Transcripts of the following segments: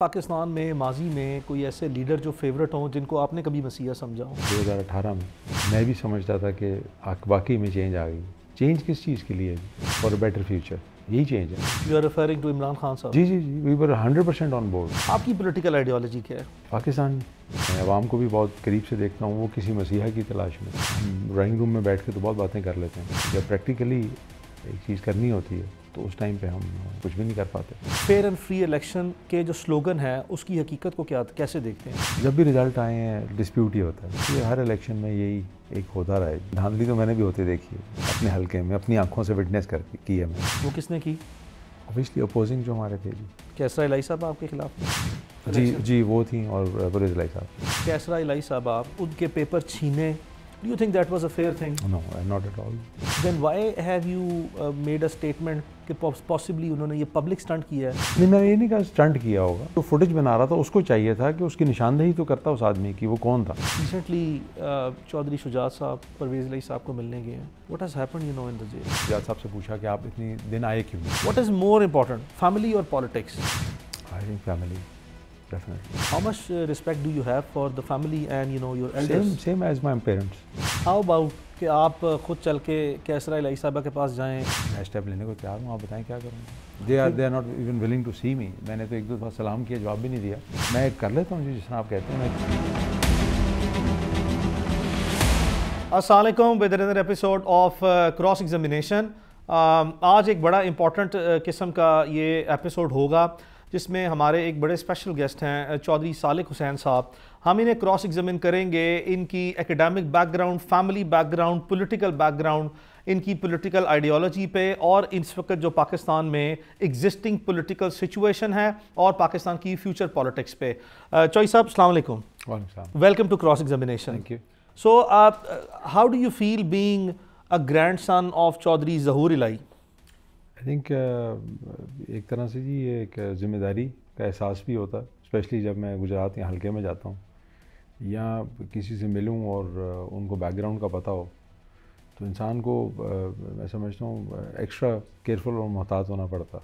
पाकिस्तान में माजी में कोई ऐसे लीडर जो फेवरेट हों जिनको आपने कभी मसीहा समझा हो दो हज़ार अठारह में मैं भी समझता था कि वाकई में चेंज आ गई चेंज किस चीज़ के लिए फॉर अ बेटर फ्यूचर यही चेंज है you are referring to Imran Khan sahab जी जी जी we were hundred percent on board आपकी पोलिटिकल आइडियोलॉजी क्या है पाकिस्तान मैं आवाम को भी बहुत करीब से देखता हूँ वो किसी मसीहा की तलाश में ड्राइंग रूम में बैठ के तो बहुत बातें कर लेते हैं जब प्रैक्टिकली एक चीज़ करनी होती है तो उस टाइम पे हम कुछ भी नहीं कर पाते फेयर एंड फ्री इलेक्शन के जो स्लोगन है उसकी हकीकत को क्या कैसे देखते हैं जब भी रिजल्ट आए हैं डिस्प्यूट ही होता है ये हर इलेक्शन में यही एक होता रहा है धांधली तो मैंने भी होते देखी है अपने हल्के में अपनी आंखों से विटनेस कर की है मैंने वो किसने की ऑब्वियसली अपोजिंग जो हमारे थे जी कैसरा इलाई साहब आपके खिलाफ जी जी वो थी और साहब कैसरा इलाई साहब आप उनके पेपर छीने Do you think that was a fair thing? No, not at all. Then why have you uh, made a statement कि possibly उन्होंने ये public stunt किया है? नहीं मैंने ये नहीं कहा stunt किया होगा तो footage बना रहा था उसको चाहिए था कि उसकी निशानदेही तो करता उस आदमी की वो कौन था Recently uh, चौधरी शुजात साहब परवेज अली साहब को मिलने गए हैं What has happened you know in the jail? Shujaat साहब से पूछा कि आप इतनी दिन आए क्यों What is more important family or politics? I think family. definitely. How much uh, respect do you have for the family and you know your elders? Same, same as my parents. How about कि आप uh, खुद चल के कैसरा इलाई साहबा के पास जाएं मैं स्टेप लेने को तैयार हूँ आप बताएं क्या करूँ they are they are not even willing to see me मैंने तो एक दो बार सलाम किया जवाब भी नहीं दिया मैं कर लेता हूँ जिस आप कहते हैं Aslam with episode of cross examination आज एक बड़ा uh, किस्म का ये एपिसोड होगा जिसमें हमारे एक बड़े स्पेशल गेस्ट हैं चौधरी सालिक हुसैन साहब हम इन्हें क्रॉस एग्जामिन करेंगे इनकी academic background family background political background इनकी पॉलिटिकल आइडियोलॉजी पे और इस वक्त जो पाकिस्तान में एग्जिस्टिंग पॉलिटिकल सिचुएशन है और पाकिस्तान की फ्यूचर पॉलिटिक्स पे चौई साहब अलैक्म welcome to cross examination thank you so how do you feel being a grandson of Chaudhry Zahoor Elahi think uh, एक तरह से जी ये एक ज़िम्मेदारी का एहसास भी होता है स्पेशली जब मैं गुजरात या हल्के में जाता हूँ या किसी से मिलूँ और uh, उनको बैकग्राउंड का पता हो तो इंसान को uh, मैं समझता हूँ एक्स्ट्रा केयरफुल और मोहतात होना पड़ता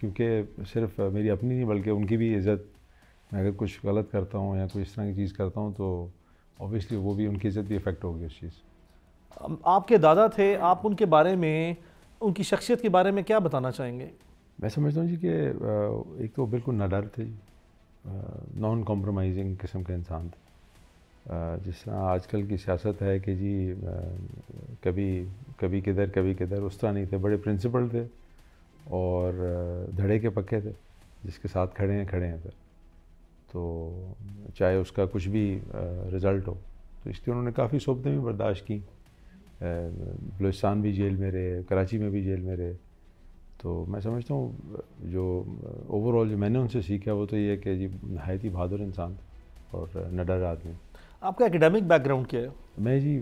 क्योंकि सिर्फ मेरी अपनी नहीं बल्कि उनकी भी इज़्ज़त मैं अगर कुछ गलत करता हूँ या कुछ इस तरह की चीज़ करता हूँ तो ऑब्वियसली वो भी उनकी इज़्ज़त भी इफ़ेक्ट होगी उस चीज़ आपके दादा थे आप उनके बारे में उनकी शख्सियत के बारे में क्या बताना चाहेंगे मैं समझता हूँ जी कि एक तो बिल्कुल नडर थे नॉन कॉम्प्रोमाइजिंग किस्म के इंसान थे जिस तरह आजकल की सियासत है कि जी कभी कभी किधर कभी किधर उस तरह नहीं थे बड़े प्रिंसिपल थे और धड़े के पक्के थे जिसके साथ खड़े हैं खड़े हैं फिर तो चाहे उसका कुछ भी रिज़ल्ट हो तो इसलिए उन्होंने काफ़ी सोबतें भी बर्दाश्त की बलोचिस्तान भी जेल में रहे कराची में भी जेल में रहे तो मैं समझता हूँ जो ओवरऑल जो मैंने उनसे सीखा वो तो ये है कि जी नहायत ही बहादुर इंसान और नडर आदमी आपका एकेडमिक बैकग्राउंड क्या है मैं जी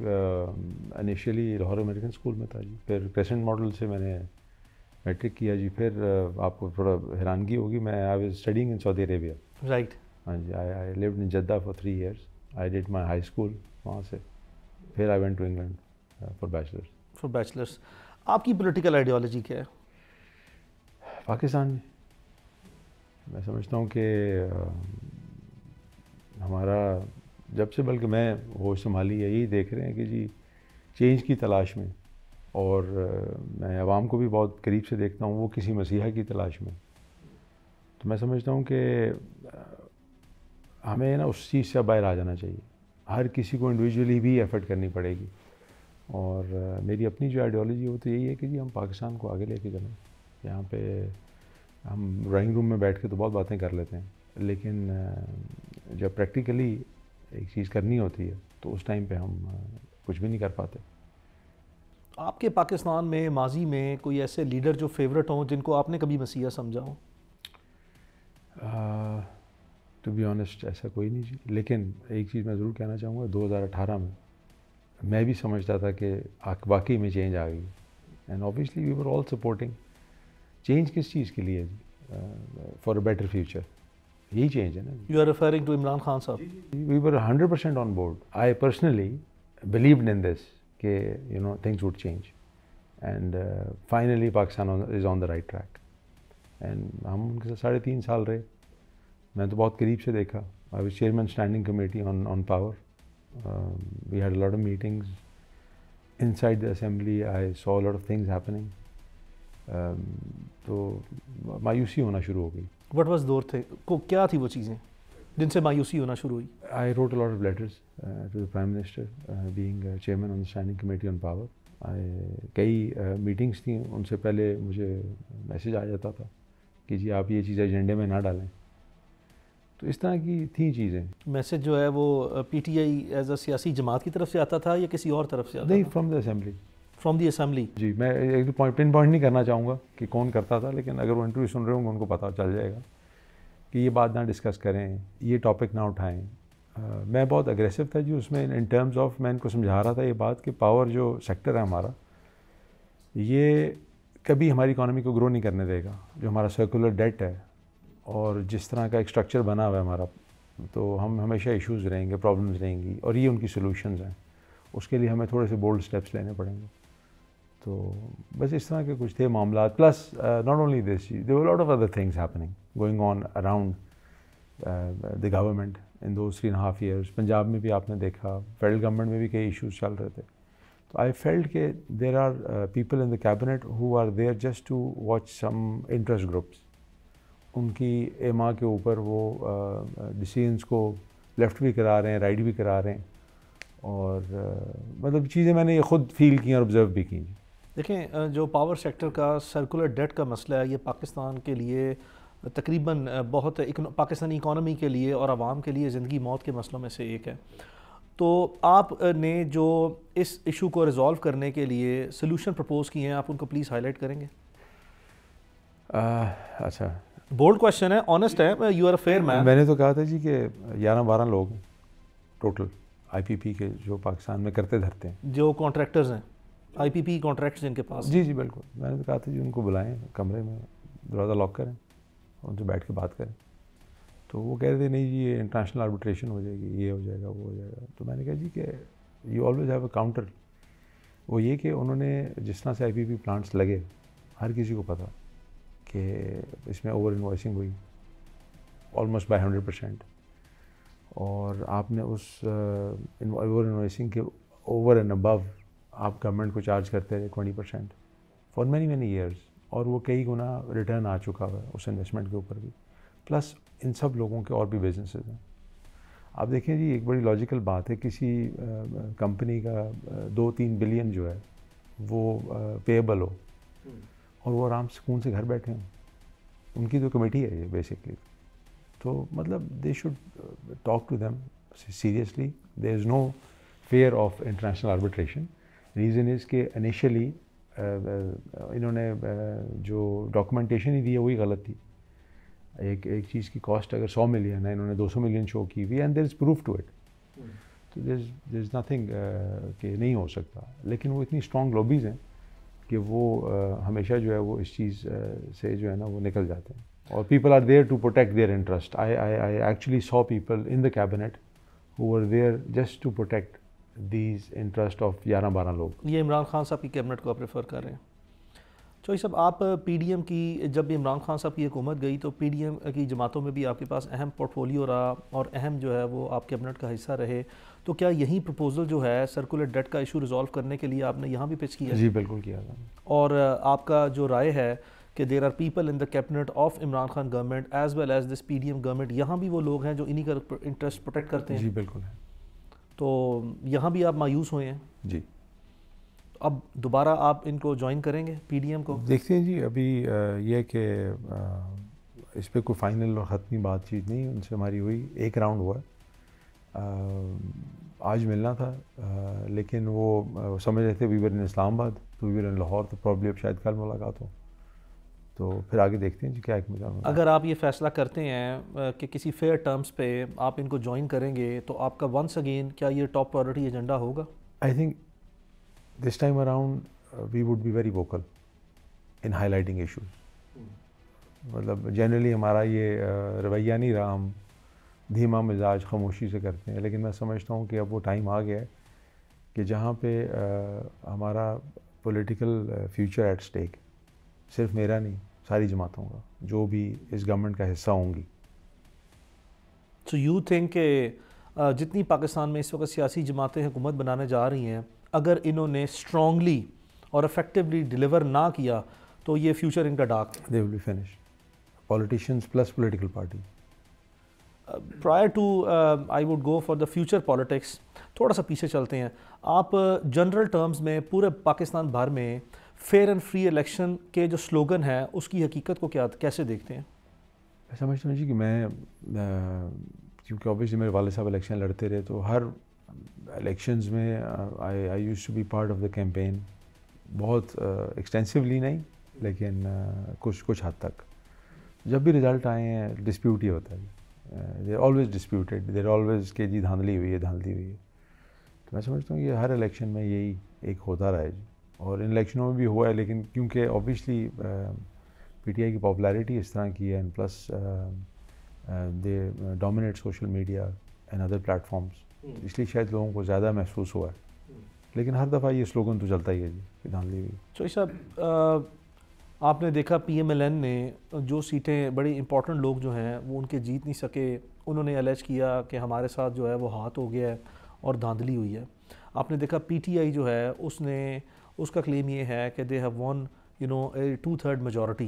इनिशियली लाहौर अमेरिकन स्कूल में था जी फिर क्रेसेंट मॉडल से मैंने मैट्रिक किया जी फिर आपको थोड़ा हैरानगी होगी मैं I was studying in Saudi Arabia right हाँ जी I I live in Jeddah for three years I did my high school वहाँ से फिर I went to England for bachelors for bachelors आपकी पॉलिटिकल आइडियोलॉजी क्या है पाकिस्तान में मैं समझता हूँ कि हमारा जब से बल्कि मैं होश संभाली है यही देख रहे हैं कि जी चेंज की तलाश में और मैं आवाम को भी बहुत करीब से देखता हूँ वो किसी मसीहा की तलाश में तो मैं समझता हूँ कि हमें ना उस चीज़ से बाहर आ जाना चाहिए हर किसी को इंडिविजुअली भी एफर्ट करनी पड़ेगी और मेरी अपनी जो आइडियोलॉजी है वो तो यही है कि जी हम पाकिस्तान को आगे लेके चलें यहाँ पे हम ड्राइंग रूम में बैठ के तो बहुत बातें कर लेते हैं लेकिन जब प्रैक्टिकली एक चीज़ करनी होती है तो उस टाइम पे हम कुछ भी नहीं कर पाते आपके पाकिस्तान में माजी में कोई ऐसे लीडर जो फेवरेट हों जिनको आपने कभी मसीहा समझा हो टू बी ऑनेस्ट ऐसा कोई नहीं जी लेकिन एक चीज़ मैं ज़रूर कहना चाहूँगा 2018 में मैं भी समझता था कि वाकई में चेंज आ गई and obviously we were all supporting change किस चीज़ के लिए फॉर अ बेटर फ्यूचर यही चेंज है ना you are referring to Imran Khan sahab we were hundred percent on board I personally believe in this के you know things would change and finally Pakistan is on the right track and हम उनके साथ साढ़े तीन साल रहे मैं तो बहुत करीब से देखा I was chairman standing committee on on power Um, we had a lot of meetings inside the assembly. I saw a lot of things happening. Um, तो मायूसी होना शुरू हो गई वट वॉज दौर थे को क्या थी वो चीज़ें जिनसे मायूसी होना शुरू हुई I wrote lot of letters to the prime minister being chairman on standing committee on power कई मीटिंग्स uh, थी उनसे पहले मुझे मैसेज आ जाता था कि जी आप ये चीज़ एजेंडे में ना डालें तो इस तरह की थी चीज़ें मैसेज जो है वो P T I as a सियासी जमात की तरफ से आता था या किसी और तरफ से आता नहीं from the assembly from the assembly जी मैं एक पॉइंट पिन पॉइंट नहीं करना चाहूँगा कि कौन करता था लेकिन अगर वो इंटरव्यू सुन रहे होंगे उनको पता चल जाएगा कि ये बात ना डिस्कस करें ये टॉपिक ना उठाएं Uh, मैं बहुत अग्रेसिव था जी उसमें इन टर्म्स ऑफ मैं इनको समझा रहा था ये बात कि पावर जो सेक्टर है हमारा ये कभी हमारी इकानमी को ग्रो नहीं करने देगा जो हमारा सर्कुलर डेट है और जिस तरह का एक स्ट्रक्चर बना हुआ है हमारा तो हम हमेशा इश्यूज रहेंगे प्रॉब्लम्स रहेंगी और ये उनकी सोल्यूशंस हैं उसके लिए हमें थोड़े से बोल्ड स्टेप्स लेने पड़ेंगे तो बस इस तरह के कुछ थे मामला plus not only this they were lot of other things happening going on around the government in दो three and half years Punjab में भी आपने देखा फेडरल गवर्नमेंट में भी कई इशूज़ चल रहे थे तो आई फेल्ट के there are people in the cabinet who are there just to watch some interest groups उनकी एम के ऊपर वो डिसीजंस को लेफ़्ट भी करा रहे हैं राइट भी करा रहे हैं और आ, मतलब चीज़ें मैंने ये ख़ुद फील की और ऑब्ज़र्व भी की देखें जो पावर सेक्टर का सर्कुलर डेट का मसला है ये पाकिस्तान के लिए तकरीबन बहुत पाकिस्तानी इकानमी के लिए और आवाम के लिए ज़िंदगी मौत के मसलों में से एक है तो आपने जो इस इशू को रिज़ॉल्व करने के लिए सोल्यूशन प्रपोज़ किए हैं आप उनको प्लीज़ हाईलाइट करेंगे आ, अच्छा बोल्ड क्वेश्चन है ऑनेस्ट है यू आर फेयर मैन मैंने तो कहा था जी कि ग्यारह बारह लोग हैं टोटल आईपीपी के जो पाकिस्तान में करते धरते हैं जो कॉन्ट्रैक्टर्स हैं आईपीपी कॉन्ट्रैक्ट जिनके पास जी जी बिल्कुल मैंने तो कहा था जी उनको बुलाएं कमरे में दरवाज़ा लॉक करें उनसे बैठ के बात करें तो वो कह रहे थे नहीं जी ये इंटरनेशनल आर्बिट्रेशन हो जाएगी ये हो जाएगा वो हो जाएगा तो मैंने कहा जी कि you always have a counter वो ये कि उन्होंने जिस तरह से पी प्लांट्स लगे हर किसी को पता कि इसमें ओवर इन्वाइसिंग हुई ऑलमोस्ट बाई हंड्रेड परसेंट और आपने उस ओवर uh, इन्वाइसिंग के ओवर एंड अबव आप गवर्नमेंट को चार्ज करते रहे twenty percent for many many years और वो कई गुना रिटर्न आ चुका हुआ है उस इन्वेस्टमेंट के ऊपर भी प्लस इन सब लोगों के और भी बिजनेस हैं आप देखें जी एक बड़ी लॉजिकल बात है किसी कंपनी uh, का uh, दो तीन बिलियन जो है वो पेबल हो हम्म। और वो आराम सुकून से घर बैठे हैं उनकी तो कमेटी है ये बेसिकली तो मतलब they should talk to them seriously there is no fear of international arbitration reason is के इनिशियली इन्होंने uh, जो डॉक्यूमेंटेशन ही दी है वही गलत थी एक एक चीज़ की कॉस्ट अगर 100 मिलियन है इन्होंने 200 मिलियन शो की हुई and there is proof to it तो देर इज़ नथिंग कि नहीं हो सकता लेकिन वो इतनी स्ट्रॉन्ग लॉबीज़ हैं कि वो हमेशा जो है वो इस चीज़ से जो है ना वो निकल जाते हैं और people are there to protect their interest I I I actually saw people in the cabinet who are there just to protect these interest of ग्यारह बारह लोग ये इमरान खान साहब की कैबिनेट को आप रेफर कर रहे हैं चौधरी साहब आप पीडीएम की जब इमरान खान साहब की हुकूमत गई तो पीडीएम की जमातों में भी आपके पास अहम पोर्टफोलियो रहा और अहम जो है वो आप कैबिनेट का हिस्सा रहे तो क्या यही प्रपोजल जो है सर्कुलर डेट का इशू रिजॉल्व करने के लिए आपने यहाँ भी पिच किया जी बिल्कुल किया था और आपका जो राय है कि there are people in the cabinet of Imran Khan government as well as this P D M government यहाँ भी वो लोग हैं जो इन्हीं का इंटरेस्ट प्रोटेक्ट करते हैं जी बिल्कुल है। तो यहाँ भी आप मायूस हुए हैं जी अब दोबारा आप इनको ज्वाइन करेंगे पीडीएम को देखते हैं जी अभी यह कि इस पर कोई फाइनल और हतमी बातचीत नहीं उनसे हमारी हुई एक राउंड हुआ आज मिलना था लेकिन वो समझ रहे थे वीवर इन इस्लामाबाद तो वीवर इन लाहौर तो प्रॉब्लम शायद कल मुलाकात हो तो फिर आगे देखते हैं जी क्या एक मिजाम अगर आप ये फैसला करते हैं कि किसी फेयर टर्म्स पे आप इनको ज्वाइन करेंगे तो आपका वंस अगेन क्या ये टॉप प्रायोरिटी एजेंडा होगा I think this time around uh, we would be very vocal in highlighting issues hmm. मतलब जनरली हमारा ये uh, रवैया नहीं रहा हम धीमा मिजाज खामोशी से करते हैं लेकिन मैं समझता हूँ कि अब वो टाइम आ गया है कि जहाँ पे uh, हमारा पॉलिटिकल फ्यूचर एट स्टेक सिर्फ मेरा नहीं सारी जमातों का जो भी इस गवर्नमेंट का हिस्सा होंगी सो यू थिंक जितनी पाकिस्तान में इस वक्त सियासी जमातें हुकूमत बनाने जा रही हैं अगर इन्होंने स्ट्रॉन्गली और इफेक्टिवली डिलीवर ना किया तो ये फ्यूचर इनका dark they will be finish politicians plus political party prior to I would go for the future politics थोड़ा सा पीछे चलते हैं आप जनरल uh, टर्म्स में पूरे पाकिस्तान भर में फेयर एंड फ्री इलेक्शन के जो स्लोगन है उसकी हकीकत को क्या कैसे देखते हैं समझता हूँ जी कि मैं क्योंकि ऑब्वियसली मेरे वाले साहब इलेक्शन लड़ते रहे तो हर इलेक्शंस में I I used to be part of the campaign बहुत एक्सटेंसिवली uh, नहीं लेकिन uh, कुछ कुछ हद तक जब भी रिज़ल्ट आए हैं डिस्प्यूट ही होता है there always disputed there always के जी धांधली हुई है धांधली हुई है तो मैं समझता हूँ ये हर इलेक्शन में यही एक होता रहा है और इन इलेक्शनों में भी हुआ है लेकिन क्योंकि ऑब्वियसली पीटीआई uh, की पॉपुलैरिटी इस तरह की है and plus they dominate social media and other platforms hmm. इसलिए शायद लोगों को ज़्यादा महसूस हुआ है हम्म। लेकिन हर दफ़ा ये स्लोगन तो चलता ही है जी विधान भी सोई साहब आपने देखा पीएमएलएन ने जो सीटें बड़ी इंपॉर्टेंट लोग जो हैं वो उनके जीत नहीं सके उन्होंने एलेज किया कि हमारे साथ जो है वो हाथ हो गया है और धांधली हुई है आपने देखा पीटीआई जो है उसने उसका क्लेम ये है कि they have won you know a two third majority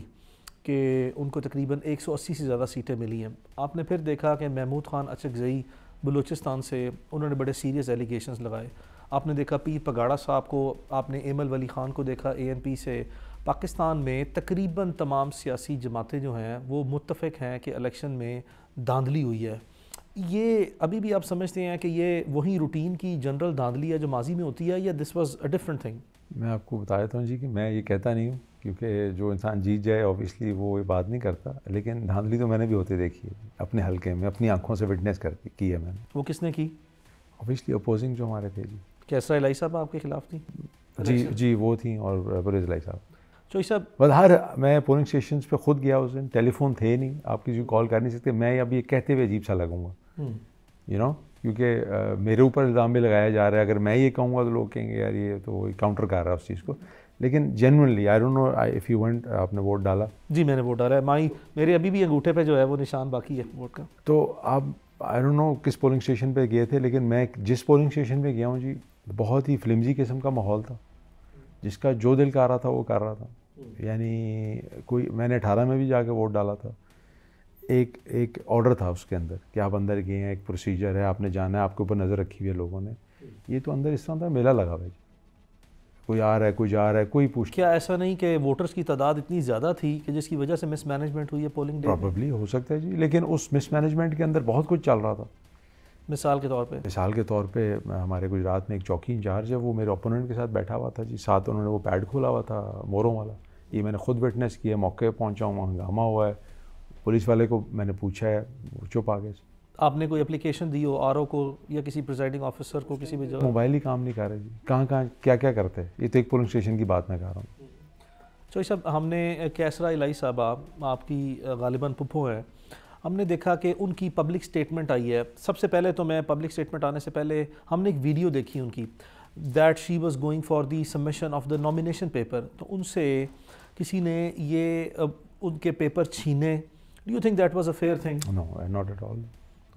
के उनको तकरीबन 180 से ज़्यादा सीटें मिली हैं आपने फिर देखा कि महमूद खान अचकजई बलूचिस्तान से उन्होंने बड़े सीरियस एलिगेशन लगाए आपने देखा पीर पगाड़ा साहब को आपने एमल वली ख़ान को देखा ए एन पी से पाकिस्तान में तकरीबन तमाम सियासी जमातें जो हैं वो मुतफ़ हैं कि इलेक्शन में धांधली हुई है ये अभी भी आप समझते हैं कि ये वही रूटीन की जनरल धांधली है जो माजी में होती है या this was a different thing मैं आपको बताया था जी कि मैं ये कहता नहीं हूँ क्योंकि जो इंसान जीत जाए ऑब्वियसली वो ये बात नहीं करता लेकिन धांधली तो मैंने भी होते देखी है अपने हल्के में अपनी आंखों से विटनेस कर की है मैंने वो किसने की ऑब्वियसली अपोजिंग जो हमारे थे जी कैसा इलाई साहब आपके खिलाफ थी जी जी वो थी और परवेज इलाई साहब चौधरी तो साहब बस मैं पोलिंग स्टेशन पर खुद गया उस दिन टेलीफोन थे नहीं आप किसी को कॉल कर नहीं सकते मैं अब ये कहते हुए अजीब सा लगूंगा यू हम्म। नो क्योंकि मेरे ऊपर इल्ज़ाम भी लगाया जा रहा है अगर मैं ये कहूँगा तो लोग कहेंगे यार ये तो काउंटर कर रहा है उस चीज़ को लेकिन genuinely I don't know if you went आपने वोट डाला जी मैंने वोट डाला है माई मेरे अभी भी अंगूठे पे जो है वो निशान बाकी है वोट का तो आप आई डोंट नो किस पोलिंग स्टेशन पे गए थे लेकिन मैं जिस पोलिंग स्टेशन पे गया हूँ जी बहुत ही फिल्मजी किस्म का माहौल था जिसका जो दिल कर रहा था वो कर रहा था यानी कोई मैंने अठारह में भी जाके वोट डाला था एक एक ऑर्डर था उसके अंदर कि आप अंदर गए हैं एक प्रोसीजर है आपने जाना है आपके ऊपर नज़र रखी हुई है लोगों ने ये तो अंदर इस तरह था मेला लगा हुआ जी कोई आ रहा है कोई जा रहा है कोई पूछ क्या ऐसा नहीं कि वोटर्स की तादाद इतनी ज़्यादा थी कि जिसकी वजह से मिसमैनेजमेंट हुई है पोलिंग प्रॉबली हो सकता है जी लेकिन उस मिसमैनेजमेंट के अंदर बहुत कुछ चल रहा था मिसाल के तौर पे मिसाल के तौर पे हमारे गुजरात में एक चौकी इंचार्ज है वो मेरे ओपोनेंट के साथ बैठा हुआ था जी साथ उन्होंने वो पैड खोला हुआ था मोरों वाला ये मैंने खुद विटनेस किया मौके पर पहुँचा हूँ हंगामा हुआ है पुलिस वाले को मैंने पूछा है वो चुप आ गए आपने कोई एप्लीकेशन दी हो आर को या किसी प्रिजाइडिंग ऑफिसर को किसी भी जगह मोबाइल ही काम नहीं कर रहे जी कहाँ कहाँ क्या क्या करते हैं ये तो एक पुलिस स्टेशन की बात मैं कह रहा हूँ चौधरी साहब हमने कैसरा इलाई साहब आप आपकी गालिबा पुप्पो हैं हमने देखा कि उनकी पब्लिक स्टेटमेंट आई है सबसे पहले तो मैं पब्लिक स्टेटमेंट आने से पहले हमने एक वीडियो देखी उनकी that she was going for the submission of the nomination paper तो उनसे किसी ने ये उनके पेपर छीने do you think that was a fair thing no not at all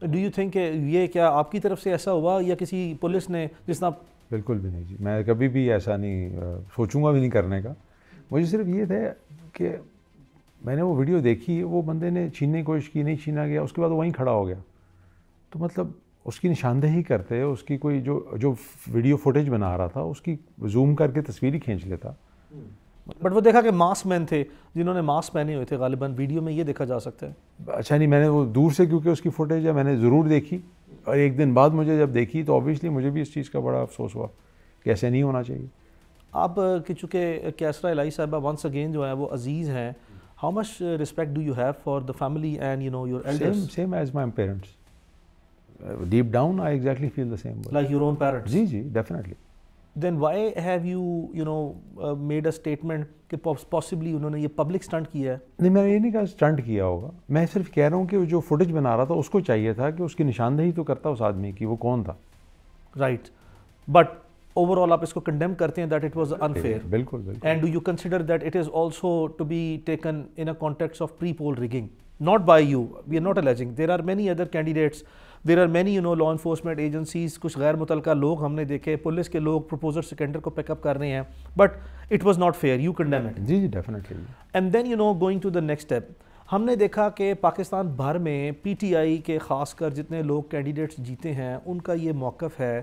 do you think ये क्या आपकी तरफ से ऐसा हुआ या किसी पुलिस ने जिसना बिल्कुल भी नहीं जी मैं कभी भी ऐसा नहीं सोचूंगा भी नहीं करने का मुझे सिर्फ ये था कि मैंने वो वीडियो देखी वो बंदे ने छीनने की कोशिश की नहीं छीना गया उसके बाद वहीं खड़ा हो गया तो मतलब उसकी निशानदेही करते उसकी कोई जो जो वीडियो फुटेज बना रहा था उसकी जूम करके तस्वीर ही खींच लेता हम्म। बट वो देखा कि मास्क मैन थे जिन्होंने मास्क पहने हुए थे गालिबा वीडियो में ये देखा जा सकता है अच्छा नहीं मैंने वो दूर से क्योंकि उसकी फुटेज है मैंने ज़रूर देखी और एक दिन बाद मुझे जब देखी तो ऑब्वियसली मुझे भी इस चीज़ का बड़ा अफसोस हुआ कि ऐसे नहीं होना चाहिए आप कि चूँकि कैसरा इलाई साहबा वंस अगेन जो है वो अजीज़ हैं how much respect do you have for the family and you know your elders same age my parents deep down I exactly feel the same like your own parents जी जी definitely then why have you you know made a statement कि possibly उन्होंने ये public stunt किया है नहीं मैंने ये नहीं कहा स्टंट किया होगा मैं सिर्फ कह रहा हूँ कि जो फुटेज बना रहा था उसको चाहिए था कि उसकी निशानदेही तो करता उस आदमी की वो कौन था राइट बट ओवरऑल आप इसको कंडेम करते हैं दैट इट वाज अनफेयर बिल्कुल and do you consider that it is also to be taken in a context of pre poll rigging not by you we are not alleging there are many other candidates there are many you know law enforcement agencies कुछ गैर मुतल लोग हमने देखे police के लोग proposer सिकंडर को pickup कर रहे हैं but it was not fair you condemn it जी जी definitely and then you know going to the next step हमने देखा कि पाकिस्तान भर में पीटीआई के खासकर जितने लोग कैंडिडेट्स जीते हैं उनका ये मौक़ है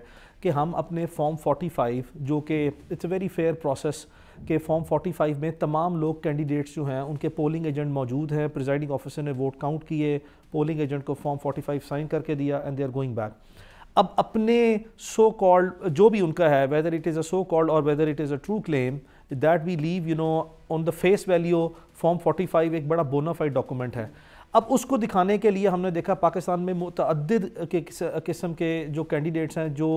कि हम अपने फॉर्म 45 जो कि it's a very fair process के फॉर्म 45 में तमाम लोग कैंडिडेट्स जो हैं उनके पोलिंग एजेंट मौजूद हैं प्रिजाइडिंग ऑफिसर ने वोट काउंट किए पोलिंग एजेंट को फॉर्म 45 साइन करके दिया and they are going back अब अपने सो so कॉल्ड जो भी उनका है whether it is a so called और whether it is a true claim that we leave you know on the face value form 45 एक बड़ा बोनाफाइड डॉक्यूमेंट है अब उसको दिखाने के लिए हमने देखा पाकिस्तान में मुतद के किस्म के जो कैंडिडेट्स हैं जो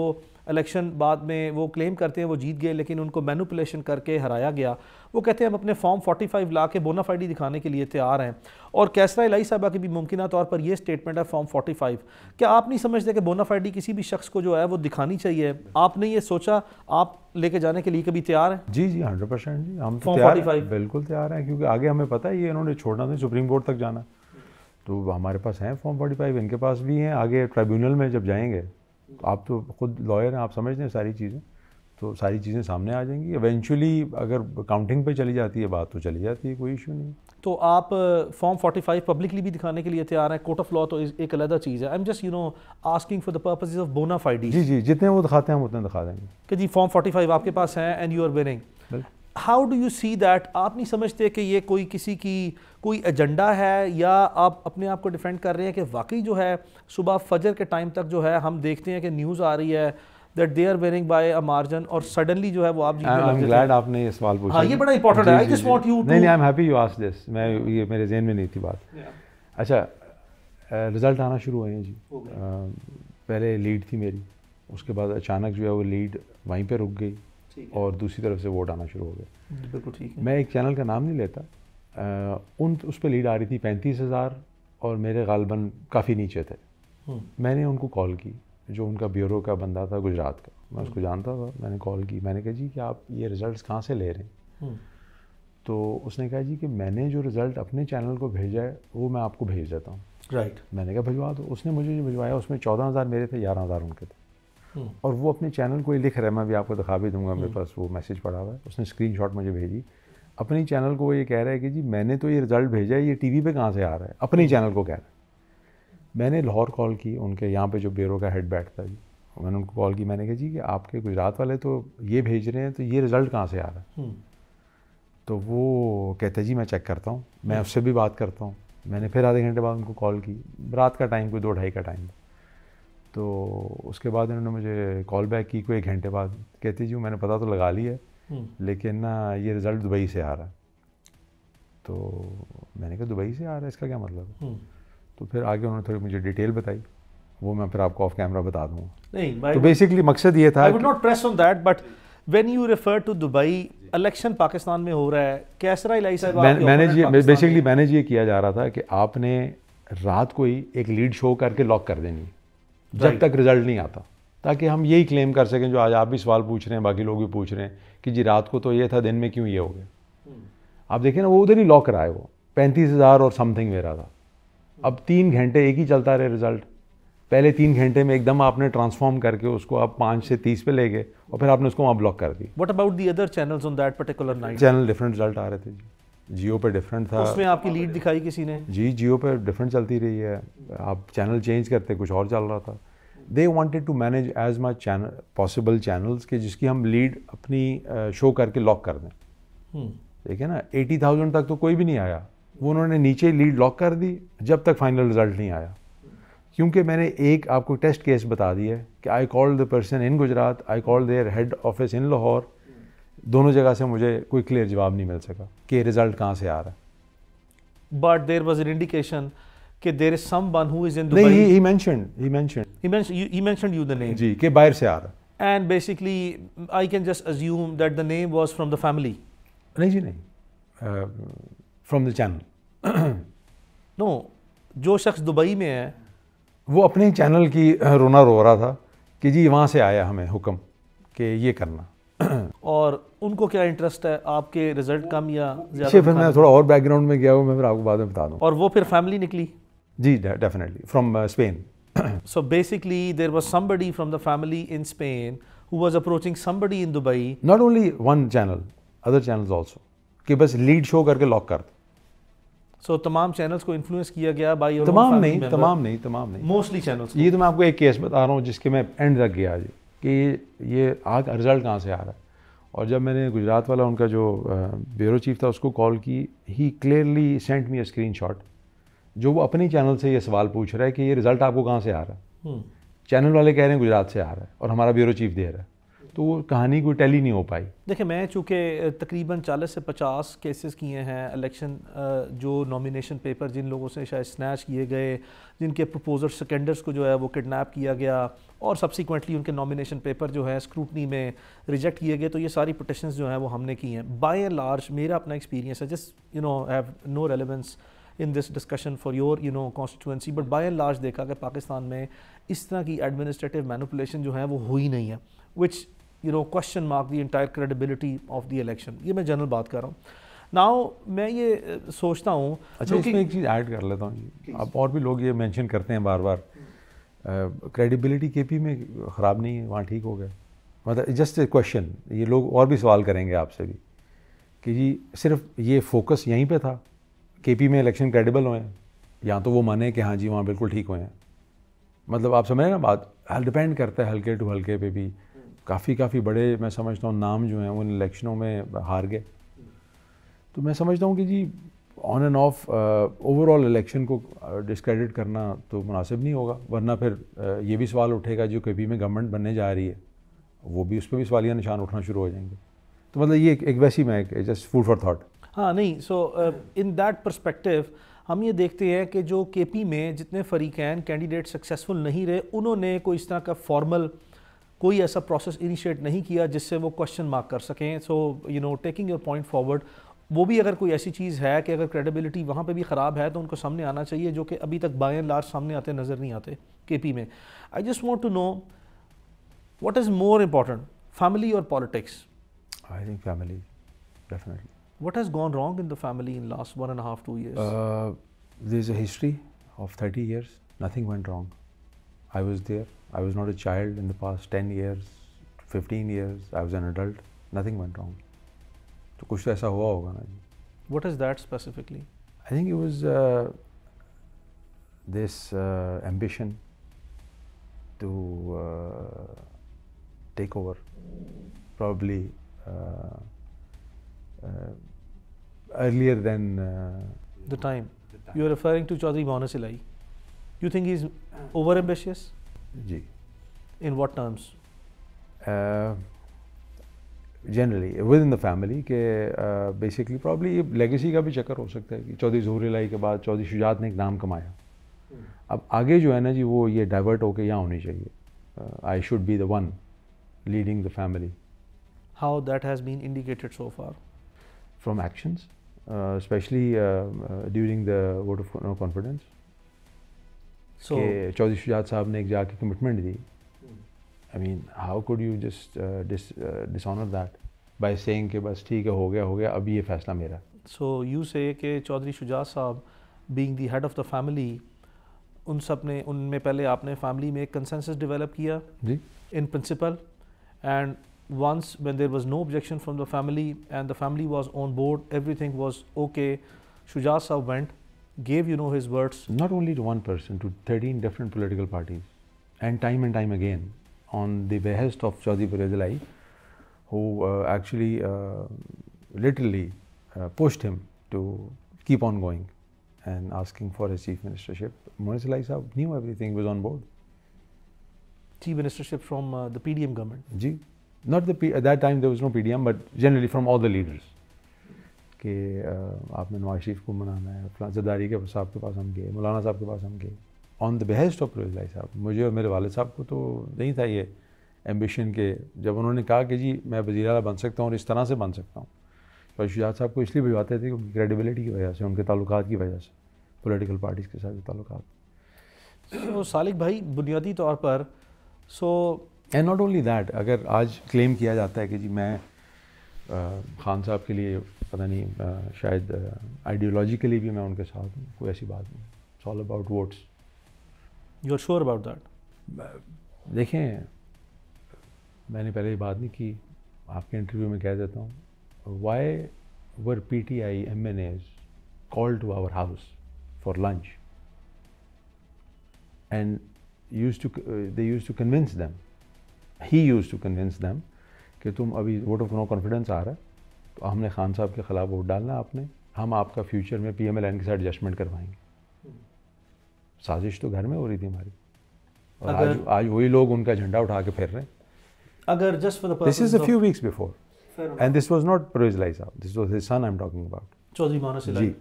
इलेक्शन बाद में वो क्लेम करते हैं वो जीत गए लेकिन उनको मैनुपलेशन करके हराया गया वो कहते हैं हम अपने फॉर्म 45 ला के बोनाफाइडी दिखाने के लिए तैयार हैं और कैसरा इलाई साहबा की भी मुमकिन तौर पर यह स्टेटमेंट है फॉर्म 45 क्या आप नहीं समझते कि बोनाफाइडी किसी भी शख्स को जो है वो दिखानी चाहिए आपने ये सोचा आप लेके जाने के लिए कभी तैयार हैं जी जी हंड्रेड परसेंट जी हम फोर्टी तो फाइव बिल्कुल तैयार हैं क्योंकि आगे हमें पता है ये इन्होंने छोड़ना नहीं सुप्रीम कोर्ट तक जाना तो हमारे पास हैं फॉर्म फाइव इनके पास भी हैं आगे ट्राइब्यूनल में जब जाएंगे आप तो खुद लॉयर हैं आप समझ हैं सारी चीज़ें तो सारी चीज़ें सामने आ जाएंगी एवेंचुअली अगर काउंटिंग पे चली जाती है बात तो चली जाती है कोई इशू नहीं तो आप फॉर्म 45 पब्लिकली भी दिखाने के लिए तैयार हैं कोर्ट ऑफ लॉ तो एक अलग चीज़ है I am just you know asking for the purpose of bona fide जी जी जितने वो दिखाते हैं हम उतने दिखा देंगे कि जी फॉर्म 45 आपके पास हैं and you are winning how do you see that आप नहीं समझते कि ये कोई किसी की कोई एजेंडा है या आप अपने आप को डिफेंड कर रहे हैं कि वाकई जो है सुबह फजर के टाइम तक जो है हम देखते हैं कि न्यूज़ आ रही है that they are varying by a margin और सडनली जो है वो आप आई एम ग्लैड आपने ये सवाल पूछा हाँ ये बड़ा इंपॉर्टेंट है आई जस्ट वांट यू नहीं I am happy you ask this मैं ये मेरे जहन में नहीं थी बात अच्छा रिज़ल्ट आना शुरू हुए हैं जी पहले लीड थी मेरी उसके बाद अचानक जो है वो लीड वहीं पर रुक गई और दूसरी तरफ से वोट आना शुरू हो गए हम्म, बिल्कुल ठीक है मैं एक चैनल का नाम नहीं लेता आ, उन उस पर लीड आ रही थी पैंतीस हज़ार और मेरे गालबन काफ़ी नीचे थे हम्म। मैंने उनको कॉल की जो उनका ब्यूरो का बंदा था गुजरात का मैं उसको हम्म। जानता था मैंने कॉल की मैंने कहा जी कि आप ये रिज़ल्ट कहाँ से ले रहे हैं तो उसने कहा जी कि मैंने जो रिज़ल्ट अपने चैनल को भेजा है वो मैं आपको भेज देता हूँ राइट right. मैंने कहा भिजवा दो उसने मुझे जो भिजवाया उसमें चौदह हज़ार मेरे थे ग्यारह हज़ार उनके थे और वो अपने चैनल को ये लिख रहा है मैं भी आपको दिखा भी दूंगा मेरे हम्म। पास वो मैसेज पड़ा हुआ है उसने स्क्रीन मुझे भेजी अपने चैनल को वो ये कह रहा है कि जी मैंने तो ये रिज़ल्ट भेजा है ये वी पर कहाँ से आ रहा है अपने ही चैनल को कह रहा है मैंने लाहौर कॉल की उनके यहाँ पर जो ब्यूरो का हेड बैठता जी मैंने उनको कॉल की मैंने कहा जी कि आपके गुजरात वाले तो ये भेज रहे हैं तो ये रिज़ल्ट कहाँ से आ रहा है हम्म। तो वो कहते जी मैं चेक करता हूँ मैं हम्म। उससे भी बात करता हूँ मैंने फिर आधे घंटे बाद उनको कॉल की रात का टाइम कोई दो ढाई का टाइम था तो उसके बाद इन्होंने मुझे कॉल बैक की कोई एक घंटे बाद कहती जी मैंने पता तो लगा लिया है हम्म। लेकिन ना ये रिज़ल्ट दुबई से आ रहा है तो मैंने कहा दुबई से आ रहा है इसका क्या मतलब है हम्म। तो फिर आगे उन्होंने थोड़ी मुझे डिटेल बताई वो मैं फिर आपको ऑफ कैमरा बता दूंगा नहीं तो बेसिकली मकसद ये था not press on that but when you refer to Dubai election Pakistan में हो रहा है कैसरा इलाई साहब मैनेज बेसिकली मैनेज ये किया जा रहा था कि आपने रात को ही एक लीड शो करके लॉक कर देनी जब तक रिजल्ट नहीं आता ताकि हम यही क्लेम कर सकें जो आज आप भी सवाल पूछ रहे हैं बाकी लोग भी पूछ रहे हैं कि जी रात को तो ये था दिन में क्यों ये हो गया hmm. आप देखें ना वो उधर ही लॉक रहा है वो पैंतीस हज़ार और समथिंग मेरा था hmm. अब तीन घंटे एक ही चलता रहे रिज़ल्ट पहले तीन घंटे में एकदम आपने ट्रांसफॉर्म करके उसको आप पाँच से तीस पे ले गए और फिर आपने उसको वहाँ ब्लॉक कर दी what about the other channels on that particular night channel different result आ रहे थे जी जियो पे डिफरेंट था उसमें आपकी लीड दिखाई किसी ने जी जियो पे डिफरेंट चलती रही है आप चैनल चेंज करते कुछ और चल रहा था they wanted to manage as much channel possible channels के जिसकी हम लीड अपनी शो करके लॉक कर दें हम्म। ठीक है ना एटी थाउजेंड तक तो कोई भी नहीं आया वो उन्होंने नीचे लीड लॉक कर दी जब तक फाइनल रिजल्ट नहीं आया क्योंकि मैंने एक आपको टेस्ट केस बता दिया कि I call the person in Gujrat I call their head office in Lahore दोनों जगह से मुझे कोई क्लियर जवाब नहीं मिल सका कि रिजल्ट कहाँ से आ रहा है but there was an indication कि there is some is in Dubai you the name जी के बाहर से आ रहा and basically I can just assume that the name was from the family नहीं जी नहीं फ्रॉम द चैनल नो जो शख्स दुबई में है वो अपने चैनल की uh, रोना रो रहा था कि जी वहाँ से आया हमें हुक्म कि ये करना और उनको क्या इंटरेस्ट है आपके रिजल्ट कम या ज्यादा अच्छा, फिर मैं थोड़ा और बैकग्राउंड में गया हूँ मैं फिर आपको बाद में बता दूँ और वो फिर फैमिली निकली जी definitely from Spain so basically there was somebody from the family in Spain who was approaching somebody in Dubai not only one channel other channel also कि बस लीड शो करके लॉक कर सो so, तमाम channels को influence किया गया by तमाम नहीं member. तमाम नहीं तमाम नहीं मोस्टली चैनल्स ये तो मैं आपको एक केस बता रहा हूँ जिसके मैं एंड तक गया जी कि ये आग रिज़ल्ट कहाँ से आ रहा है और जब मैंने गुजरात वाला उनका जो ब्यूरो चीफ था उसको कॉल की he clearly sent me a screenshot जो वो अपने चैनल से ये सवाल पूछ रहा है कि ये रिज़ल्ट आपको कहाँ से आ रहा है हम्म। चैनल वाले कह रहे हैं गुजरात से आ रहा है और हमारा ब्यूरो चीफ दे रहा है तो वो कहानी कोई टैली नहीं हो पाई देखिए मैं चूँकि तकरीबन 40 से 50 केसेस किए हैं इलेक्शन जो नॉमिनेशन पेपर जिन लोगों से शायद स्नैच किए गए जिनके प्रपोजर सेकेंडर्स को जो है वो किडनैप किया गया और सब्सिक्वेंटली उनके नॉमिनेशन पेपर जो है स्क्रूटनी में रिजेक्ट किए गए तो ये सारी पटिशन जो हैं वो हमने की हैं बाय एंड लार्ज मेरा अपना एक्सपीरियंस है just you know have no relevance in this discussion for your you know constituency but by and large देखा कि पाकिस्तान में इस तरह की एडमिनिस्ट्रेटिव मैनुपलेशन जो है वो हुई नहीं है which you know question mark the entire credibility of the election ये मैं जनरल बात कर रहा हूँ नाउ मैं ये सोचता हूँ अच्छा इसमें एक चीज़ ऐड कर लेता हूँ अब और भी लोग ये मेंशन करते हैं बार बार क्रेडिबिलिटी के पी में ख़राब नहीं है वहाँ ठीक हो गया मतलब जस्ट ए क्वेश्चन ये लोग और भी सवाल करेंगे आपसे भी कि जी सिर्फ ये फोकस यहीं पे था केपी में इलेक्शन क्रेडिबल हुए हैं या तो वो माने कि हाँ जी वहाँ बिल्कुल ठीक हुए हैं मतलब आप समझ ना बात डिपेंड करता है हल्के टू हल्के पे भी काफ़ी काफ़ी बड़े मैं समझता हूँ नाम जो हैं उन इलेक्शनों में हार गए तो मैं समझता हूँ कि जी on and off overall election को डिस्क्रेडिट uh, करना तो मुनासिब नहीं होगा वरना फिर uh, ये भी सवाल उठेगा जो के में गवर्नमेंट बनने जा रही है वो भी उस पर भी सवालिया निशान उठना शुरू हो जाएंगे तो मतलब ये एक, एक वैसी मैं जस्ट फूड फॉर थाट हाँ नहीं सो इन दैट परस्पेक्टिव हम ये देखते हैं कि जो के पी में जितने फरीकैन कैंडिडेट सक्सेसफुल नहीं रहे उन्होंने कोई इस तरह का फॉर्मल uh, कोई ऐसा प्रोसेस इनिशिएट नहीं किया जिससे वो क्वेश्चन मार्क कर सकें so you know taking your point forward वो भी अगर कोई ऐसी चीज़ है कि अगर क्रेडिबिलिटी वहाँ पे भी ख़राब है तो उनको सामने आना चाहिए जो कि अभी तक बाय एंड लार्ज सामने आते नज़र नहीं आते के पी में I just want to know what is more important family और politics I think family definitely what has gone wrong in the family in last one and half two year this is a history of thirty years nothing went wrong I was there I was not a child in the past 10 years, 15 years. I was an adult. Nothing went wrong. So, कुछ ऐसा हुआ होगा ना What is that specifically? I think it was uh, this uh, ambition to uh, take over. Probably uh, uh, earlier than uh, the time. the time. You are referring to Chaudhry Bhavanesilai. You think he's overambitious? जी in what terms generally with in the family के basically uh, probably ये legacy का भी चक्कर हो सकता है कि चौधरी लाई के बाद चौधरी शुजात ने एक नाम कमाया hmm. अब आगे जो है ना जी वो ये डाइवर्ट होके यहाँ होनी चाहिए I should be the one leading the family how that has been indicated so far from actions specially during the vote of confidence so, Chaudhry Shujaat साहब ने एक जाके कमिटमेंट दी I mean how could you just dishonour that by saying कि बस ठीक है हो गया हो गया अभी ये फैसला मेरा सो यू से कि चौधरी शुजात साहब being the head of the family उन सब ने उनमें पहले आपने फैमिली में एक कंसेंसस डेवलप किया जी in principle and once when there was no objection from the family and the family was on board everything was okay Shujaat साहब went gave you know his words not only to one person to 13 different political parties and time and time again on the behest of Chaudhry Parizalai who uh, actually uh, literally uh, pushed him to keep on going and asking for his chief ministership. Munasilai knew everything, was on board. Chief ministership from uh, the PDM government? Ji. Not the P- at that time there was no PDM, but generally from all the leaders. कि आपने नवाज शरीफ को मनाना है फला जदारी के साहब के पास हम गए मौलाना साहब के पास हम गए ऑन द बेस्ट ऑफ रोजलाई साहब मुझे और मेरे वाले साहब को तो नहीं था ये एम्बिशन के जब उन्होंने कहा कि जी मैं वजी अला बन सकता हूँ और इस तरह से बन सकता हूँ तो शुजात साहब को इसलिए भिजवाते थे कि उनकी क्रेडिबिलिटी की वजह से उनके ताल्लुक की वजह से पोलिटिकल पार्टीज़ के साथ ताल्लुक वो तो सालिक भाई बुनियादी तौर पर so and not only that अगर आज क्लेम किया जाता है कि जी मैं खान साहब के लिए पता नहीं आ, शायद आइडियोलॉजिकली भी मैं उनके साथ हूँ कोई ऐसी बात नहीं it's all about votes you are sure about that देखें मैंने पहले ये बात नहीं की आपके इंटरव्यू में कह देता हूँ why were P T PTI MNAs call to our house for lunch and used to they used to convince them he used to convince them कि तुम अभी वोट ऑफ नो कॉन्फिडेंस आ रहा है तो हमने खान साहब के ख़िलाफ़ वोट डालना आपने हम आपका फ्यूचर में पी एम एल एन के साथ एडजस्टमेंट करवाएंगे साजिश तो घर में हो रही थी हमारी और अगर, आज आज वही लोग उनका झंडा उठा के फिर रहे हैं अगर just for the this is a few weeks before and this was not साहब this was his son I am talking about Chaudhry ji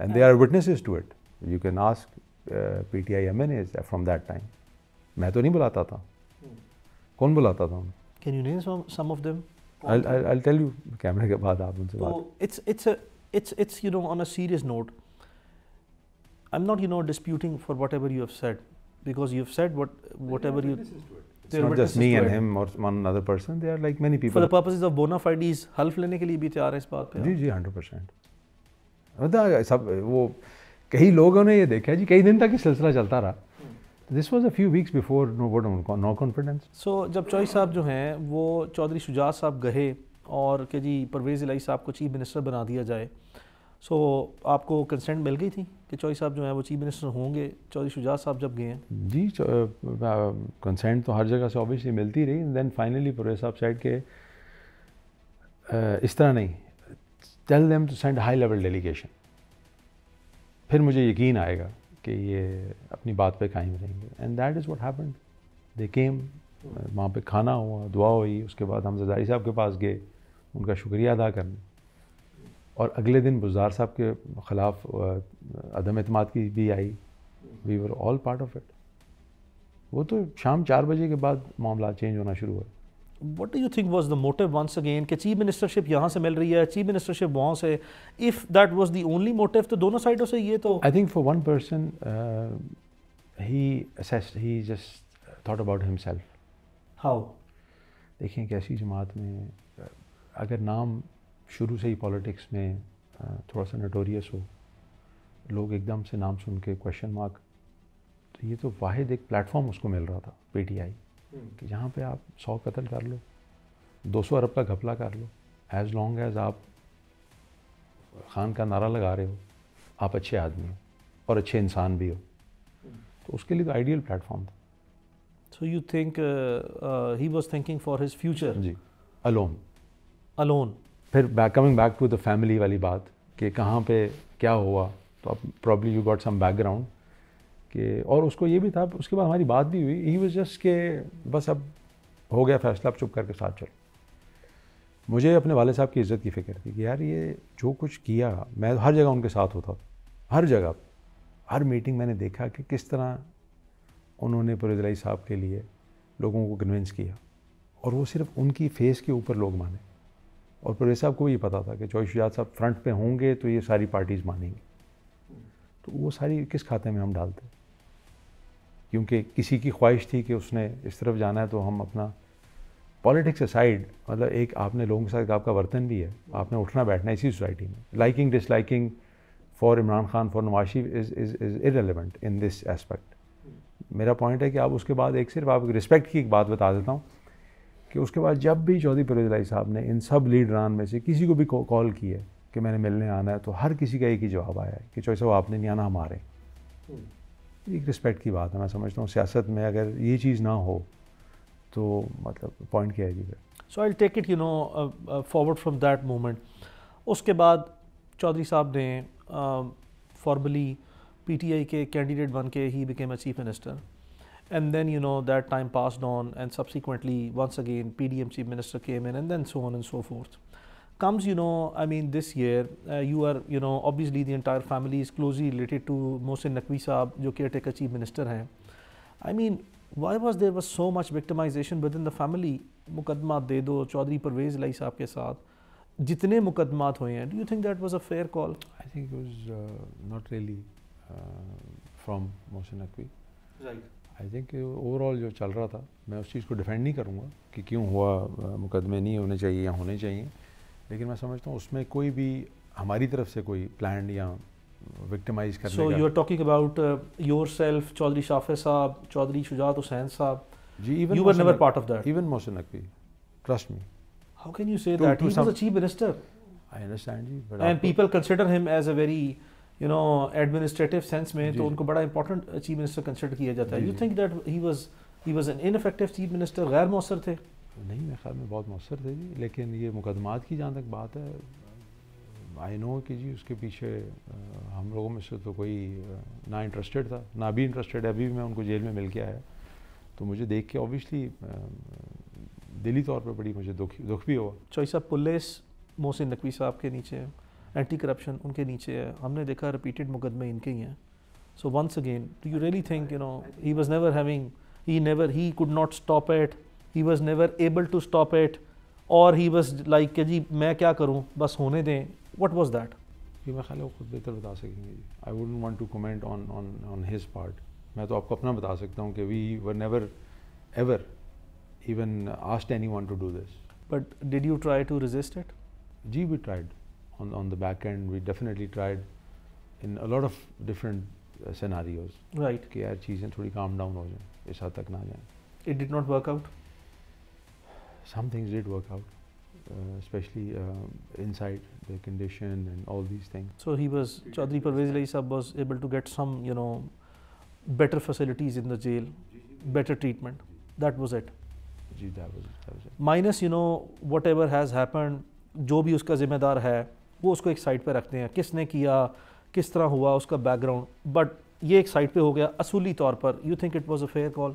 and they are witnesses to it you can ask P T PTI MNAs from that time मैं तो नहीं बुलाता था hmm. कौन बुलाता था can you name some of them I'll, बात it's मतलब, कई लोगों ने ये देखा जी कई दिन तक ये सिलसिला चलता रहा this was a few weeks before no vote no confidence so जब चौधरी साहब जो हैं वो चौधरी शुजात साहब गए और के जी परवेज़ इलाई साहब को चीफ मिनिस्टर बना दिया जाए सो so, आपको कंसेंट मिल गई थी कि चौधरी साहब जो हैं वो चीफ मिनिस्टर होंगे चौधरी शुजात साहब जब गए हैं जी कंसेंट तो हर जगह से ऑब्वियसली मिलती रही दैन फाइनली परवेज साहब साइड के इस तरह नहीं tell them to send high level delegation फिर मुझे यकीन आएगा कि ये अपनी बात पे कायम रहेंगे and that is what happen they came वहाँ पे खाना हुआ दुआ हुई उसके बाद हम जदारी साहब के पास गए उनका शुक्रिया अदा करने और अगले दिन बुजार साहब के ख़िलाफ़ अदम अतमाद की भी I we were all part of it वो तो शाम चार बजे के बाद मामला चेंज होना शुरू हुआ what do you think was the motive once again कि चीफ मिनिस्टरशिप यहाँ से मिल रही है चीफ मिनिस्टरशिप वहाँ से if that was the only motive तो दोनों साइडों से ये तो I think for one person he just thought about himself how देखें कैसी जमात में uh, अगर नाम शुरू से ही पॉलिटिक्स में uh, थोड़ा सा नटोरियस हो लोग एकदम से नाम सुन के क्वेश्चन मार्क तो ये तो वाहिद एक प्लेटफॉर्म उसको मिल रहा था पी टी आई कि जहाँ पे आप सौ कत्ल कर लो दो सौ अरब का घपला कर लो एज लॉन्ग एज आप खान का नारा लगा रहे हो आप अच्छे आदमी हो और अच्छे इंसान भी हो तो उसके लिए तो आइडियल प्लेटफॉर्म था so you think he was thinking for his future जी अलोन अलोन फिर back coming back to the family वाली बात कि कहाँ पे क्या हुआ तो आप probably you got some background कि और उसको ये भी था उसके बाद हमारी बात भी हुई ही वॉज जस्ट के बस अब हो गया फैसला अब चुप करके साथ चलो मुझे अपने वाले साहब की इज़्ज़त की फ़िक्र थी कि यार ये जो कुछ किया मैं हर जगह उनके साथ होता था हर जगह हर मीटिंग मैंने देखा कि किस तरह उन्होंने पुरजलाई साहब के लिए लोगों को कन्विंस किया और वो सिर्फ उनकी फेस के ऊपर लोग माने और पुरवेज साहब को भी पता था कि चौधरी शुजात साहब फ्रंट पे होंगे तो ये सारी पार्टीज़ मानेंगी तो वो सारी किस खाते में हम डालते क्योंकि किसी की ख्वाहिश थी कि उसने इस तरफ जाना है तो हम अपना पॉलिटिक्स साइड मतलब एक आपने लोगों के साथ आपका वर्तन भी है आपने उठना बैठना इसी सोसाइटी में liking disliking for Imran Khan for Nawaz Sharif is is is irrelevant in this aspect मेरा पॉइंट है कि आप उसके बाद एक सिर्फ आप रिस्पेक्ट की एक बात बता देता हूँ कि उसके बाद जब भी चौधरी परवेज साहब ने इन सब लीडरान में से किसी को भी कॉल किया कि मैंने मिलने आना है तो हर किसी का एक ही जवाब आया है कि चौधरी साहब आपने नहीं आना हमारे एक रिस्पेक्ट की बात है मैं समझता हूँ सियासत में अगर ये चीज़ ना हो तो मतलब पॉइंट क्या है so I take it you know forward from that moment उसके बाद चौधरी साहब ने फॉर्मली पी टी आई के कैंडिडेट बन के he became a chief minister and you know that time pass on and subsequently once again P D PDM chief minister came in and then so on and so forth comes you know I mean this year uh, you are you know obviously the entire family is closely related to Mohsin Naqvi sahab jo caretaker chief minister hain I mean why was there was so much victimization within the family mukadma de do मुकदमा दे दो चौधरी परवेज़ लाई साहब के साथ जितने मुकदमात हुए हैं do you think that was a fair call I think was not really from Mohsin Naqvi right I think overall जो चल रहा था मैं उस चीज़ को डिफेंड नहीं करूँगा कि क्यों हुआ मुकदमे नहीं होने चाहिए या होने चाहिए लेकिन मैं समझता हूँ उसमें कोई भी हमारी तरफ से कोई प्लान या विक्टिमाइज करने so you are talking about yourself Chaudhry Shafay sahab Chaudhry Shujaat Hussain sahab ji even you were never part of that even Mohsin Naqvi trust me how can you say that he was a chief minister I understand जी but and people consider him as a very you know administrative sense में तो उनको बड़ा important chief minister consider किया जाता है you think that he was he was an ineffective chief minister गैर मौसर थे नहीं मेरे ख्याल में बहुत मौसर थे जी लेकिन ये मुकदमात की जहाँ तक बात है आई नो कि जी उसके पीछे हम लोगों में से तो कोई ना इंटरेस्टेड था ना भी इंटरेस्टेड है अभी भी मैं उनको जेल में मिल के आया तो मुझे देख के ऑब्वियसली दिली तौर पर बड़ी मुझे दुख दुख भी हुआ चौई साहब पुलिस मोहसिन नकवी साहब के नीचे है एंटी करप्शन उनके नीचे है हमने देखा रिपीटेड मुकदमे इनके ही हैं so once again do you really think you know he was never having he never he could not stop at he was never able to stop it और ही वॉज लाइक के जी मैं क्या करूँ बस होने दें वट वॉज दैट ये मैं ख्याल खुद बेहतर बता सकेंगे जी I would want to comment on on on his part मैं तो आपको अपना बता सकता हूँ कि we were never ever even asked anyone to do this but did you try to resist it जी we tried on on the back end we definitely tried in a lot of different different right uh, कि यार चीज़ें थोड़ी calm down हो जाए इस हद तक ना जाए it did not work out some things did work out, uh, especially um, inside the condition and all these things. So he was Chaudhary Parvez Lai Sahab was able to get some you know better facilities in the jail, better treatment. That was it. जी that was, that was it. Minus you know whatever has happened, जो भी उसका जिम्मेदार है वो उसको एक side पे रखते हैं किसने किया किस तरह हुआ उसका बैकग्राउंड बट ये एक साइड पे हो गया असूली तौर पर you think it was a fair call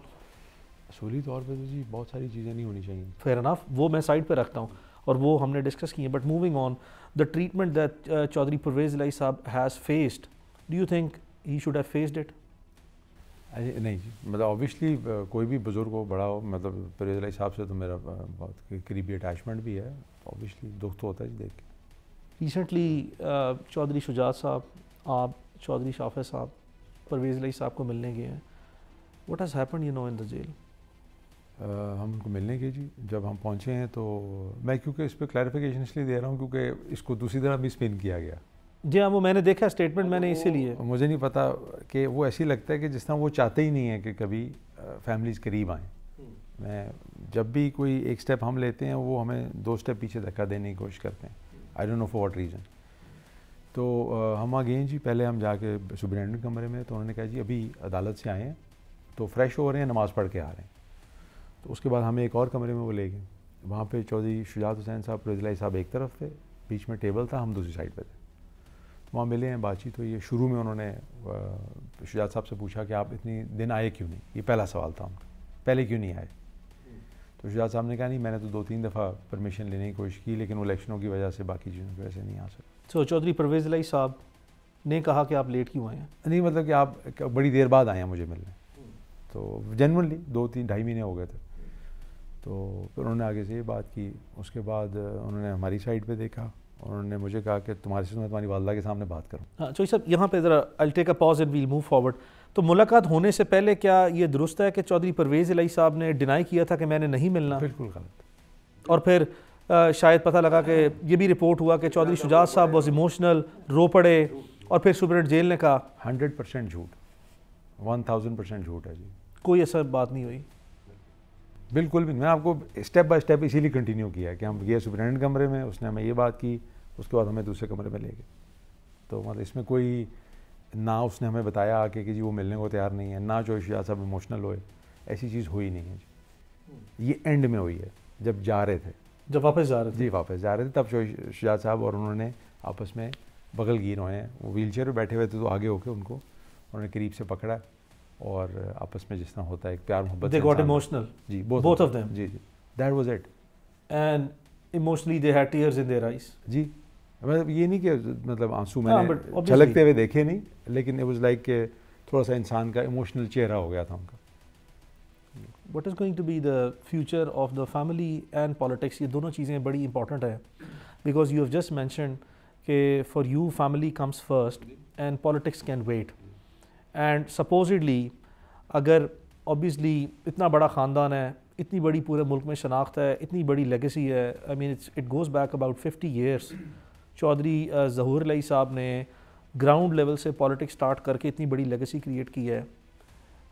असूली तौर पर तो जी बहुत सारी चीज़ें नहीं होनी चाहिए फेयर अनाफ वो मैं साइड पर रखता हूँ और वो हमने डिस्कस किए but moving on the treatment that Chaudhry Parvez Elahi sahab has faced do you think he should have faced it नहीं जी मतलब ऑब्वियसली uh, कोई भी बुज़ुर्ग हो बड़ा हो मतलब परवेज लाई साहब से तो मेरा uh, बहुत करीबी अटैचमेंट भी है ऑब्वियसली दुख तो होता है जी देख के रिसेंटली चौधरी शुजात साहब आप चौधरी शाफे साहब परवेज लाई साहब को मिलने गए हैं what has happen you know in the jail हम उनको मिलने के जी जब हम पहुंचे हैं तो मैं क्योंकि इस पर क्लैरिफिकेशन इसलिए दे रहा हूँ क्योंकि इसको दूसरी तरह भी स्पिन किया गया जी हाँ वो मैंने देखा स्टेटमेंट मैंने इसीलिए मुझे नहीं पता कि वो ऐसी लगता है कि जिस तरह वो चाहते ही नहीं है कि कभी फैमिलीज करीब आएँ हम्म। मैं जब भी कोई एक स्टेप हम लेते हैं वो हमें दो स्टेप पीछे धक्का देने की कोशिश करते हैं I don't know for what reason तो हम आ गए जी पहले हम जाके सुप्रिटेंडेंट कमरे में तो उन्होंने कहा जी अभी अदालत से आए हैं तो फ्रेश हो रहे हैं नमाज़ पढ़ के आ रहे हैं तो उसके बाद हमें एक और कमरे में वो ले गए वहाँ पे चौधरी शुजात हुसैन साहब रजलाई साहब एक तरफ थे बीच में टेबल था हम दूसरी साइड पर थे तो वहाँ मिले हैं बातचीत तो ये शुरू में उन्होंने शुजात साहब से पूछा कि आप इतनी दिन आए क्यों नहीं ये पहला सवाल था उनका पहले क्यों नहीं आए तो शुजात साहब ने कहा नहीं मैंने तो दो तीन दफ़ा परमिशन लेने की कोशिश की लेकिन वो इलेक्शनों की वजह से बाकी चीज़ों की वजह से नहीं आ सके सो so, चौधरी परवेज़ लाई साहब ने कहा कि आप लेट क्यों आए हैं नहीं मतलब कि आप बड़ी देर बाद आए हैं मुझे मिलने तो जनरली दो तीन ढाई महीने हो गए थे तो फिर उन्होंने आगे से ये बात की उसके बाद उन्होंने हमारी साइड पे देखा उन्होंने मुझे कहा कि तुम्हारे से मैं तुम्हारी वालदा के सामने बात करूँ हाँ चौधरी साहब यहाँ पे ज़रा I'll take a pause and we'll move forward तो मुलाकात होने से पहले क्या ये दुरुस्त है कि चौधरी परवेज़ अली साहब ने डिनाई किया था कि मैंने नहीं मिलना बिल्कुल गलत और फिर आ, शायद पता लगा कि ये भी रिपोर्ट हुआ कि चौधरी शुजात साहब बहुत इमोशनल रो पड़े और फिर सुप्रेट जेल ने कहा हंड्रेड परसेंट झूठ वन थाउजेंड परसेंट झूठ है जी कोई ऐसा बात नहीं हुई बिल्कुल भी मैं आपको स्टेप बाय स्टेप इसीलिए कंटिन्यू किया कि हम गए सुपरिटेंडेंट कमरे में उसने हमें ये बात की उसके बाद हमें दूसरे कमरे में ले गए तो मतलब इसमें कोई ना उसने हमें बताया आके कि जी वो मिलने को तैयार नहीं है ना जो शाह साहब इमोशनल होए ऐसी चीज़ हुई नहीं है जी हम्म। ये एंड में हुई है जब जा रहे थे जब वापस जा रहे थे जी वापस जा रहे थे तब शहजाद साहब और उन्होंने आपस में बगल गिर हुए हैं वो व्हील चेयर पर बैठे हुए थे तो आगे होके उनको उन्होंने करीब से पकड़ा और आपस में जिस तरह होता है प्यार मोहब्बत दे गॉट इमोशनल जी बोथ ऑफ देम जी जी that was it and emotionally they had tears in their eyes जी मतलब ये नहीं कि मतलब आंसू हाँ, मैंने झलकते हुए देखे नहीं लेकिन इट वाज लाइक थोड़ा सा इंसान का इमोशनल चेहरा हो गया था उनका what is going to be the future of the family and politics ये दोनों चीज़ें बड़ी इंपॉर्टेंट है because you have just mention के for you family comes first and politics can wait and supposedly अगर ऑब्वियसली इतना बड़ा ख़ानदान है इतनी बड़ी पूरे मुल्क में शनाख्त है इतनी बड़ी लेगेसी है I mean it's it goes back about fifty years Chaudhry Zahoor Elahi sahab ने ग्राउंड लेवल से पॉलिटिक्स स्टार्ट करके इतनी बड़ी लेगेसी क्रिएट की है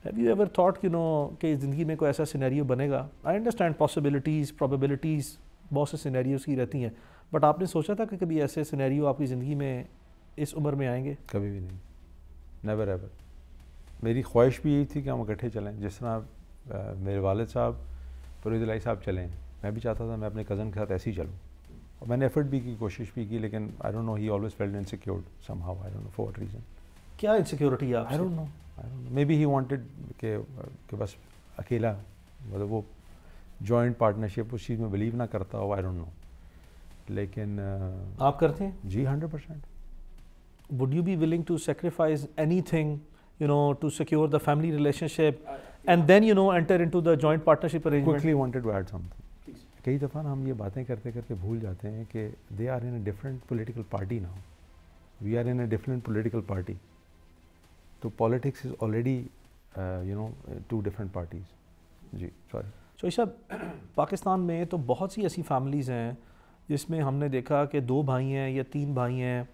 have you ever thought you know कि ज़िंदगी में कोई ऐसा सिनेरियो बनेगा आई अंडरस्टैंड पॉसिबिलिटीज़ प्रॉबिलिटीज़ बहुत से सिनेरियोज़ की रहती हैं बट आपने सोचा था कि कभी ऐसे सिनेरियो आपकी ज़िंदगी में इस उम्र में आएंगे कभी भी नहीं नेवर एवर मेरी ख्वाहिश भी यही थी कि हम इकट्ठे चलें जिस तरह मेरे वालद साहब फरोज लाई साहब चलें मैं भी चाहता था मैं अपने कज़न के साथ ऐसे ही चलूँ और मैंने एफर्ट भी की कोशिश भी की लेकिन I don't know he always felt insecured somehow I don't know for reason क्या insecurity I don't know I don't know maybe he wanted के के बस अकेला मतलब वो जॉइंट पार्टनरशिप उस चीज़ में बिलीव ना करता हो आई डोंट नो लेकिन आप करते हैं जी hundred percent would you be willing to sacrifice anything you know, to secure the family relationship uh, yeah. and then, you know, enter into the joint partnership arrangement. Quickly wanted to add something. कई दफ़ा ना हम ये बातें करते करते भूल जाते हैं कि they are in a different political party ना we are in a different political party तो politics is already you know two different parties जी सॉरी so, साहब पाकिस्तान में तो बहुत सी ऐसी फैमिलीज़ हैं जिसमें हमने देखा कि दो भाई हैं या तीन भाई हैं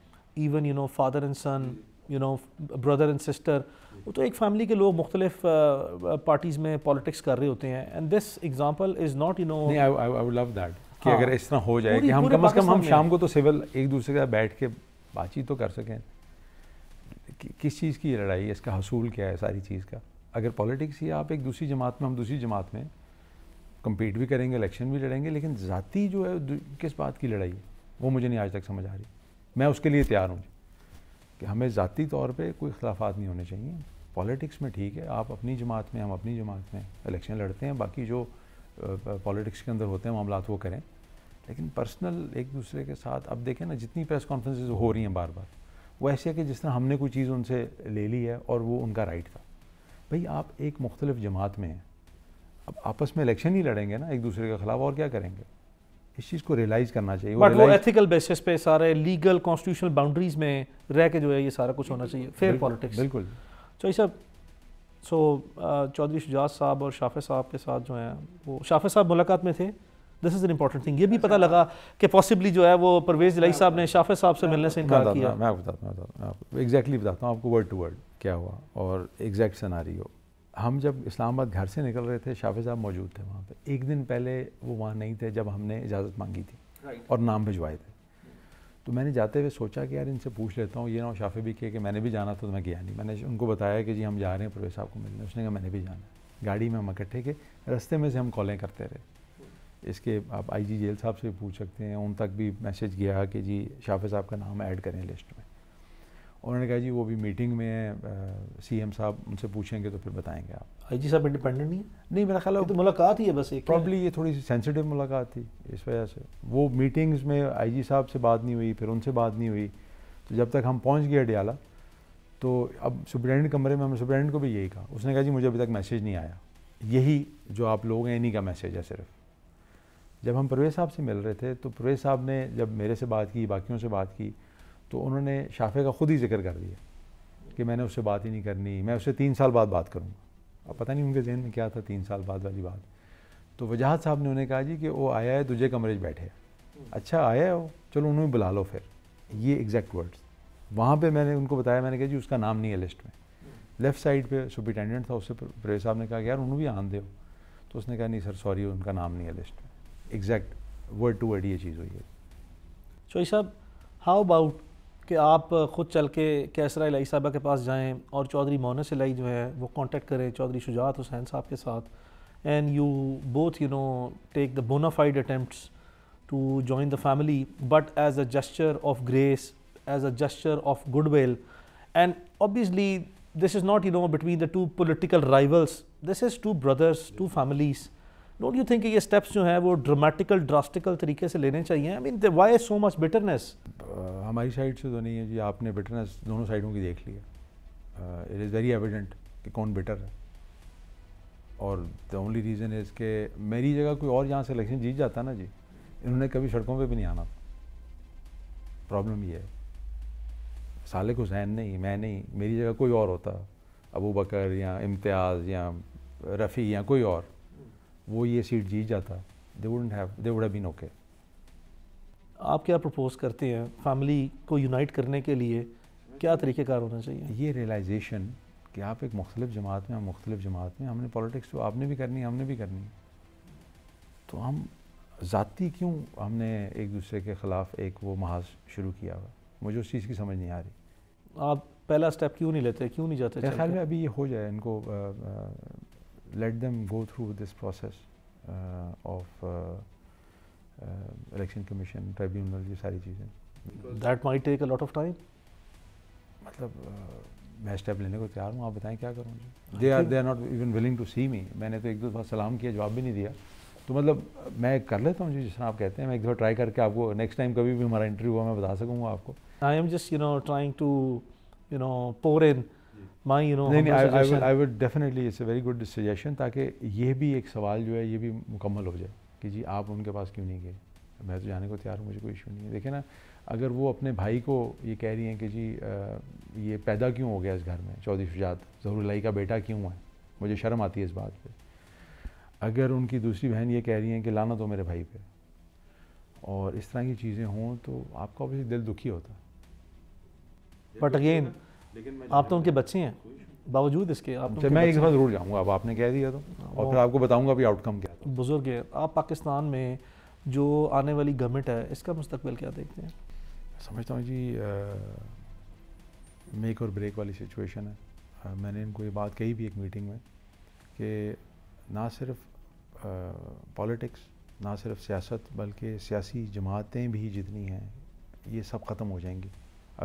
even you know father and son you know brother and sister वो तो एक फैमिली के लोग मुख्तलिफ पार्टीज़ में पॉलिटिक्स कर रहे होते हैं and this example is not you know love that कि हाँ। अगर इस तरह हो जाए कि हम कम अज़ कम हम शाम को तो सिविल एक दूसरे के साथ बैठ के बातचीत तो कर सकें कि, किस चीज़ की लड़ाई है इसका हसूल क्या है सारी चीज़ का अगर पॉलिटिक्स ही आप एक दूसरी जमात में हम दूसरी जमात में कम्पीट भी करेंगे इलेक्शन भी लड़ेंगे लेकिन ज़ाती जो है किस बात की लड़ाई है वो मुझे नहीं आज तक समझ आ रही मैं उसके लिए तैयार हूँ कि हमें ज़ाती तौर पे कोई अख्लाफात नहीं होने चाहिए पॉलिटिक्स में ठीक है आप अपनी जमात में हम अपनी जमात में इलेक्शन लड़ते हैं बाकी जो पॉलिटिक्स के अंदर होते हैं मामला वो करें लेकिन पर्सनल एक दूसरे के साथ अब देखें ना जितनी प्रेस कॉन्फ्रेंसेज हो रही हैं बार बार वो ऐसे है कि जिस तरह हमने कोई चीज़ उनसे ले ली है और वो उनका राइट था भाई आप एक मुख्तलिफ जमात में हैं अब आपस में इलेक्शन ही लड़ेंगे ना एक दूसरे के ख़िलाफ़ और क्या करेंगे इस चीज़ को रियलाइज करना चाहिए बट वो एथिकल बेसिस पे सारे लीगल कॉन्स्टिट्यूशनल बाउंड्रीज में रह के जो है ये सारा कुछ होना चाहिए फेयर पॉलिटिक्स बिल्कुल सो साहब सो चौधरी शुजात साहब और शाफे साहब के साथ जो है वो शाफे साहब मुलाकात में थे this is an important thing ये भी पता लगा कि पॉसिबली जो है वो परवेज लाई साहब ने शाफे साहब से मिलने से इनकार किया मैं बताता हूँ एग्जैक्टली बताता हूँ आपको वर्ड टू वर्ड क्या हुआ और एग्जैक्ट सनारी हो हम जब इस्लामाबाद घर से निकल रहे थे शाफि साहब मौजूद थे वहाँ पर एक दिन पहले वो वहाँ नहीं थे जब हमने इजाज़त मांगी थी और नाम भिजवाए थे तो मैंने जाते हुए सोचा कि यार इनसे पूछ लेता हूँ ये ना शाफे भी किए कि मैंने भी जाना था तो मैं गया नहीं मैंने उनको बताया कि जी हम जा रहे हैं परवेज साहब को मिलने उसने कहा मैंने भी जाना गाड़ी में हम इकट्ठे के रस्ते में से हम कॉलें करते रहे इसके आप आईजी जेल साहब से भी पूछ सकते हैं उन तक भी मैसेज गया कि जी शाफे साहब का नाम ऐड करें लिस्ट में उन्होंने कहा जी वो भी मीटिंग में सीएम साहब उनसे पूछेंगे तो फिर बताएंगे आप आई जी साहब इंडिपेंडेंट नहीं है नहीं मेरा ख्याल तो मुलाकात ही है बस एक प्रॉब्ली ये थोड़ी सी सेंसिटिव मुलाकात थी इस वजह से वो मीटिंग्स में आईजी साहब से बात नहीं हुई फिर उनसे बात नहीं हुई तो जब तक हम पहुँच गए डियाला तो अब सुप्रिटेंडेंट कमरे में हमने सुप्रिटेंडेंट को भी यही कहा उसने कहा जी मुझे अभी तक मैसेज नहीं आया यही जो आप लोग हैं इन्हीं का मैसेज है सिर्फ जब हम परवेज साहब से मिल रहे थे तो परवेज साहब ने जब मेरे से बात की बाकियों से बात की तो उन्होंने शाफे का ख़ुद ही जिक्र कर दिया कि मैंने उससे बात ही नहीं करनी मैं उससे तीन साल बाद बात करूँगा अब पता नहीं उनके जहन में क्या था तीन साल बाद वाली बात तो वजाहत साहब ने उन्हें कहा जी कि वो आया है दूजे कमरे बैठे अच्छा आया है वो चलो उन्हें बुला लो फिर ये एग्जैक्ट वर्ड्स वहाँ पर मैंने उनको बताया मैंने कहा जी उसका नाम नहीं है लिस्ट में लेफ़्ट साइड पर सुपरिटेंडेंट था उससे प्रवेश साहब ने कहा यार उन्होंने भी आन दे तो उसने कहा नहीं सर सॉरी उनका नाम नहीं है लिस्ट में एग्जैक्ट वर्ड टू वर्ड ये चीज़ हुई है चोई साहब हाउ अबाउट कि आप ख़ुद चल के कैसरा इलाई साहबा के पास जाएँ और चौधरी मोन से लाई जो है वो कॉन्टेक्ट करें चौधरी शुजात हुसैन साहब के साथ and you both you know take the bona fide attempt to join the family but as a gesture of grace as a gesture of good will and obviously this is not you know between the two political rivals this is two brothers two families don't you think ये steps जो हैं वो dramatical drastical तरीके से लेने चाहिए I mean why so much bitterness हमारी side से तो नहीं है जी आपने बिटरनेस दोनों साइडों की देख ली है इट इज़ वेरी एविडेंट कि कौन बिटर है और द ओनली रीज़न इज़ के मेरी जगह कोई और जहाँ से इलेक्शन जीत जाता ना जी इन्होंने कभी सड़कों पर भी नहीं आना प्रॉब्लम ये है सालिक हुसैन नहीं मैं नहीं मेरी जगह कोई और होता अबू बकर या इम्तियाज़ या रफ़ी या कोई और वो ये सीट जीत जाता they wouldn't have they would been okay आप क्या प्रपोज करते हैं फैमिली को यूनाइट करने के लिए क्या तरीक़ेकार होना चाहिए ये रियलाइजेशन कि आप एक मुख्तलिफ जमात में हम मुख्तलिफ जमात में हमने पॉलिटिक्स तो आपने भी करनी है हमने भी करनी है तो हम ज़ाती क्यों हमने एक दूसरे के ख़िलाफ़ एक वो महाज शुरू किया हुआ मुझे उस चीज़ की समझ नहीं आ रही आप पहला स्टेप क्यों नहीं लेते क्यों नहीं जाते ख्याल में अभी ये हो जाए इनको let them go through this process uh, of election commission tribunal ये सारी चीज़ें that might take a lot of time मतलब uh, मैं स्टेप लेने को तैयार हूँ आप बताएं क्या करूँ मुझे they are they are not even willing to see me मैंने तो एक दो बार सलाम किया जवाब भी नहीं दिया तो मतलब मैं कर लेता हूँ जी जिस आप कहते हैं मैं एक दो ट्राई करके आपको नेक्स्ट टाइम कभी भी हमारा इंटरव्यू हुआ मैं बता सकूँगा आपको I am just you know trying to you know pour in my you know नहीं I would definitely it's a very good suggestion ताकि ये भी एक सवाल जो है ये भी मुकम्मल हो जाए कि जी आप उनके पास क्यों नहीं गए मैं तो जाने को तैयार हूँ मुझे कोई इशू नहीं है देखे ना अगर वो अपने भाई को ये कह रही हैं कि जी आ, ये पैदा क्यों हो गया इस घर में चौधरी शुजात जहरुल्लाई का बेटा क्यों है मुझे शर्म आती है इस बात पर अगर उनकी दूसरी बहन ये कह रही हैं कि लाना तो मेरे भाई पे और इस तरह की चीज़ें हों तो आपका ऑब्वियसली दिल दुखी होता तो है बट अगेन आप तो उनके बच्चे हैं बावजूद इसके आप तो मैं एक ज़रूर जाऊँगा अब आपने कह दिया तो और फिर आपको बताऊँगा भी आउटकम क्या है बुज़ुर्ग है आप पाकिस्तान में जो आने वाली गवर्नमेंट है इसका मुस्तबिल क्या देखते हैं समझता हूँ जी मेक और ब्रेक वाली सिचुएशन है आ, मैंने इनको ये बात कही भी एक मीटिंग में कि ना सिर्फ पॉलिटिक्स ना सिर्फ सियासत बल्कि सियासी जमातें भी जितनी हैं ये सब ख़त्म हो जाएंगी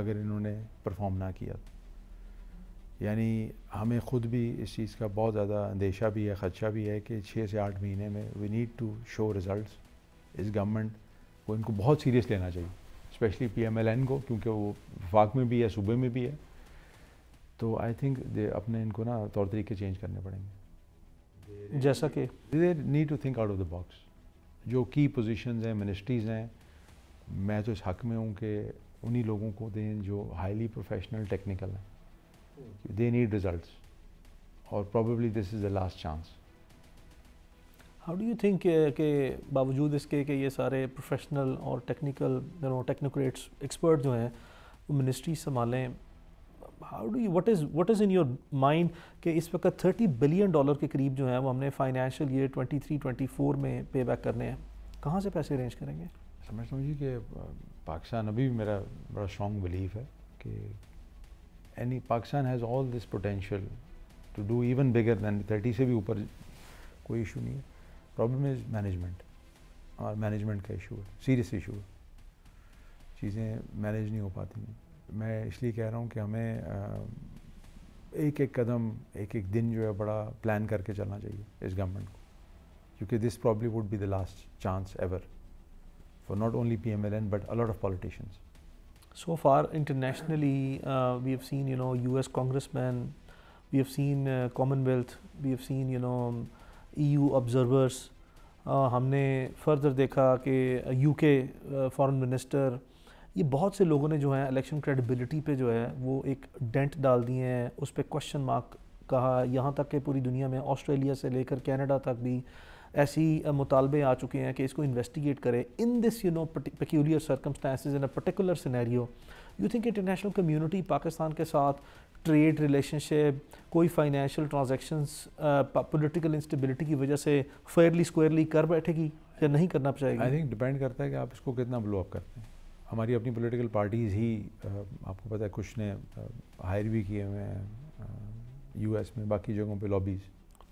अगर इन्होंने परफॉर्म ना किया यानी हमें ख़ुद भी इस चीज़ का बहुत ज़्यादा अंदेशा भी है ख़दशा भी है कि छः से आठ महीने में we need to show result इस गवर्नमेंट को इनको बहुत सीरियस लेना चाहिए स्पेशली पीएमएलएन को क्योंकि वो वफाक में भी है सूबे में भी है तो आई थिंक दे अपने इनको ना तौर तरीके चेंज करने पड़ेंगे जैसा कि they need to think out of the box जो की पोजिशन हैं मिनिस्ट्रीज़ हैं मैं तो इस हक में हूँ कि उन्हीं लोगों को दें जो हाईली प्रोफेशनल टेक्निकल हैं They need results, or probably this is the last chance. How do you think के बावजूद इसके कि ये सारे प्रोफेशनल और technical you know technocrats expert जो हैं वो मिनिस्ट्री संभालें how do you what is what is in your mind कि इस वक्त थर्टी बिलियन डॉलर के करीब जो है वो हमने financial year twenty three twenty four में पे बैक करने हैं कहाँ से पैसे अरेंज करेंगे समझ समझिए कि पाकिस्तान अभी भी मेरा बड़ा स्ट्रॉन्ग बिलीफ है कि any Pakistan has all this potential to do even bigger than 30 से भी ऊपर कोई इशू नहीं है प्रॉब्लम इज मैनेजमेंट हमारा मैनेजमेंट का इशू है सीरियस इशू है चीज़ें मैनेज नहीं हो पाती हैं मैं इसलिए कह रहा हूँ कि हमें आ, एक एक कदम एक एक दिन जो है बड़ा प्लान करके चलना चाहिए इस गवर्नमेंट को क्योंकि this probably would be the last chance ever for not only P M L N but a lot of politicians so far internationally uh, we have seen you know US congressmen we have seen uh, commonwealth we have seen you know EU observers हमने further देखा कि UK foreign minister ये बहुत से लोगों ने जो है इलेक्शन क्रेडिबिलिटी पे जो है वो एक डेंट डाल दिए हैं उस पर क्वेश्चन मार्क कहा यहाँ तक कि पूरी दुनिया में ऑस्ट्रेलिया से लेकर कनाडा तक भी ऐसी मुतालबे आ चुके हैं कि इसको इन्वेस्टिगेट करें in this you know peculiar circumstances in a particular scenario you think international community Pakistan के साथ ट्रेड रिलेशनशिप कोई फाइनेंशियल ट्रांजेक्शन्स पोलिटिकल इंस्टेबिलिटी की वजह से फेयरली स्क्वेयरली कर बैठेगी या नहीं करना चाहेगी आई थिंक डिपेंड करता है कि आप इसको कितना ब्लोअप करते हैं हमारी अपनी पोलिटिकल पार्टीज़ ही आपको पता है कुछ ने हायर भी किए हुए हैं एस में बाकी जगहों पर लॉबीज़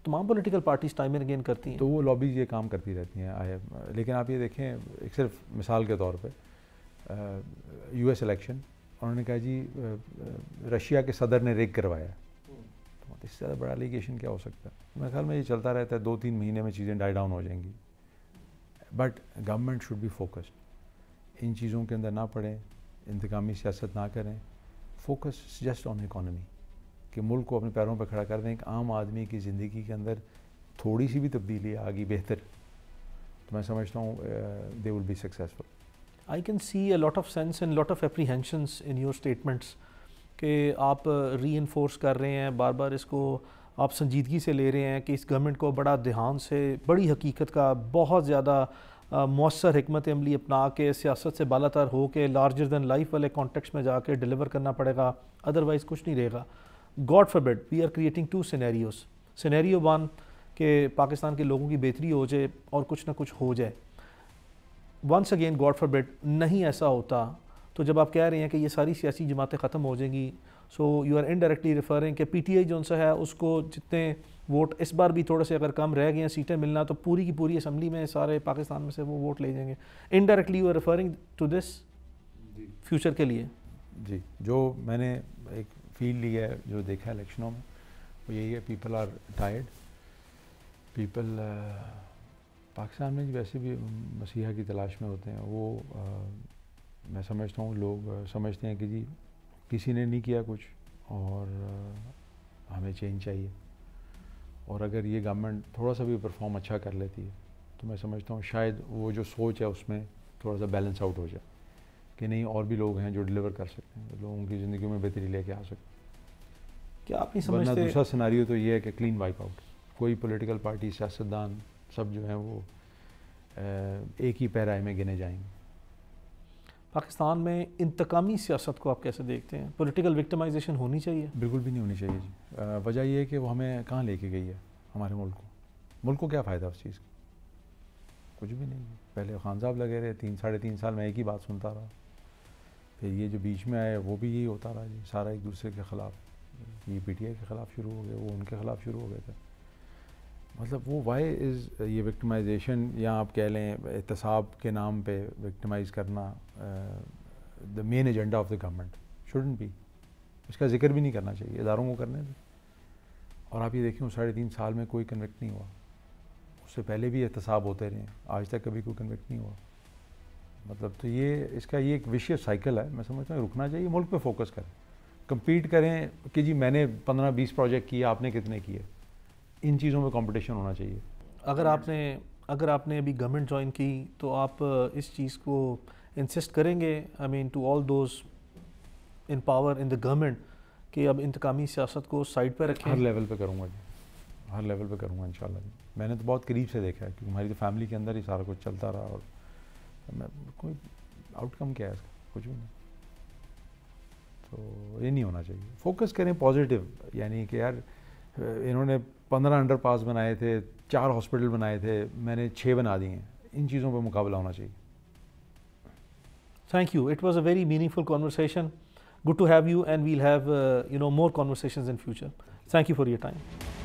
तमाम political parties time and again करती हैं तो वो लॉबीज ये काम करती रहती हैं आई लेकिन आप ये देखें एक सिर्फ मिसाल के तौर पर यू एस इलेक्शन उन्होंने कहा जी रशिया के सदर ने रेक करवाया तो इससे ज़्यादा बड़ा एलिगेशन क्या हो सकता है मेरे ख्याल में ये चलता रहता है दो तीन महीने में चीज़ें डाई डाउन हो जाएंगी but government should be focused इन चीज़ों के अंदर ना पड़ें इंतकामी सियासत ना करें फोकस जस्ट ऑन इकॉनमी कि मुल्क को अपने पैरों पर खड़ा कर दें एक आम आदमी की ज़िंदगी के अंदर थोड़ी सी भी तब्दीली आ गई बेहतर तो मैं समझता हूँ they will be successful I can see a lot of sense and lot of apprehensions in your statements कि आप री इन्फोर्स कर रहे हैं बार बार इसको आप संजीदगी से ले रहे हैं कि इस गवर्नमेंट को बड़ा ध्यान से बड़ी हकीकत का बहुत ज़्यादा मौसर हमत अमली अपना के सियासत से बाला तार हो के लार्जर दैन लाइफ वाले कॉन्टेक्स्ट में जाके डिलीवर करना पड़ेगा अदरवाइज़ कुछ नहीं रहेगा God forbid we are creating two scenarios scenario one के पाकिस्तान के लोगों की बेहतरी हो जाए और कुछ ना कुछ हो जाए वंस अगेन गॉड फॉरबिड नहीं ऐसा होता तो जब आप कह रहे हैं कि ये सारी सियासी जमातें ख़त्म हो जाएंगी so you are indirectly referring कि पी टी आई जो सा है उसको जितने वोट इस बार भी थोड़े से अगर कम रह गए हैं सीटें मिलना तो पूरी की पूरी असम्बली में सारे पाकिस्तान में से वो वोट ले जाएंगे indirectly you are referring to this future के लिए जी जो मैंने एक फील लिया है जो देखा है इलेक्शनों में वो यही है people are tired people Pakistan में वैसे भी मसीहा की तलाश में होते हैं वो आ, uh, मैं समझता हूँ लोग uh, समझते हैं कि जी किसी ने नहीं किया कुछ और आ, uh, हमें चेंज चाहिए और अगर ये गवर्नमेंट थोड़ा सा भी परफॉर्म अच्छा कर लेती है तो मैं समझता हूँ शायद वो जो सोच है उसमें थोड़ा सा बैलेंस आउट हो जाए कि नहीं और भी लोग हैं जो डिलीवर कर सकते हैं लोगों की ज़िंदगी में बेहतरी लेके आ सकते हैं क्या आप नहीं समझते दूसरा सिनारी तो ये है कि क्लीन वाइप आउट कोई पोलिटिकल पार्टी सियासतदान सब जो हैं वो एक ही पैराए में गिने जाएंगे पाकिस्तान में इंतकामी सियासत को आप कैसे देखते हैं पॉलिटिकल विक्टिमाइजेशन होनी चाहिए बिल्कुल भी नहीं होनी चाहिए जी वजह यह है कि वो हमें कहाँ लेके गई है हमारे मुल्क को मुल्क को क्या फ़ायदा उस चीज़ का कुछ भी नहीं है पहले खान साहब लगे रहे तीन साढ़े तीन साल मैं एक ही बात सुनता रहा फिर ये जो बीच में आए वो भी यही होता रहा जी सारा एक दूसरे के ख़िलाफ़ ये पी के ख़िलाफ़ शुरू हो गए वो उनके ख़िलाफ़ शुरू हो गए थे मतलब वो वाई इज़ ये विक्टमाइजेशन या आप कह लें एहतसाब के नाम पे विक्टमाइज़ करना the main agenda of the government shouldn't भी इसका जिक्र भी नहीं करना चाहिए इदारों को करने दें और आप ये देखें साढ़े तीन साल में कोई कन्विक्ट नहीं हुआ उससे पहले भी एहतसाब होते रहे आज तक कभी कोई कन्विक्ट नहीं हुआ मतलब तो ये इसका ये एक विषय साइकिल है मैं समझता हूँ रुकना चाहिए मुल्क पे फोकस करें कम्पीट करें कि जी मैंने पंद्रह बीस प्रोजेक्ट किए आपने कितने किए इन चीज़ों में कंपटीशन होना चाहिए अगर आपने अगर आपने अभी गवर्नमेंट ज्वाइन की तो आप इस चीज़ को इंसिस्ट करेंगे I mean to all those in power in the government कि अब इंतकामी सियासत को साइड पर रखें हर लेवल पे करूँगा जी हर लेवल पे करूँगा इन मैंने तो बहुत करीब से देखा है क्योंकि हमारी तो फैमिली के अंदर ही सारा कुछ चलता रहा और तो मैं कोई आउटकम क्या है इसका कुछ भी नहीं तो ये नहीं होना चाहिए फोकस करें पॉजिटिव यानी कि यार इन्होंने पंद्रह अंडर पास बनाए थे चार हॉस्पिटल बनाए थे मैंने छः बना दिए इन चीज़ों पर मुकाबला होना चाहिए thank you it was a very meaningful conversation good to have you and we'll have you know more conversation in future thank you for your time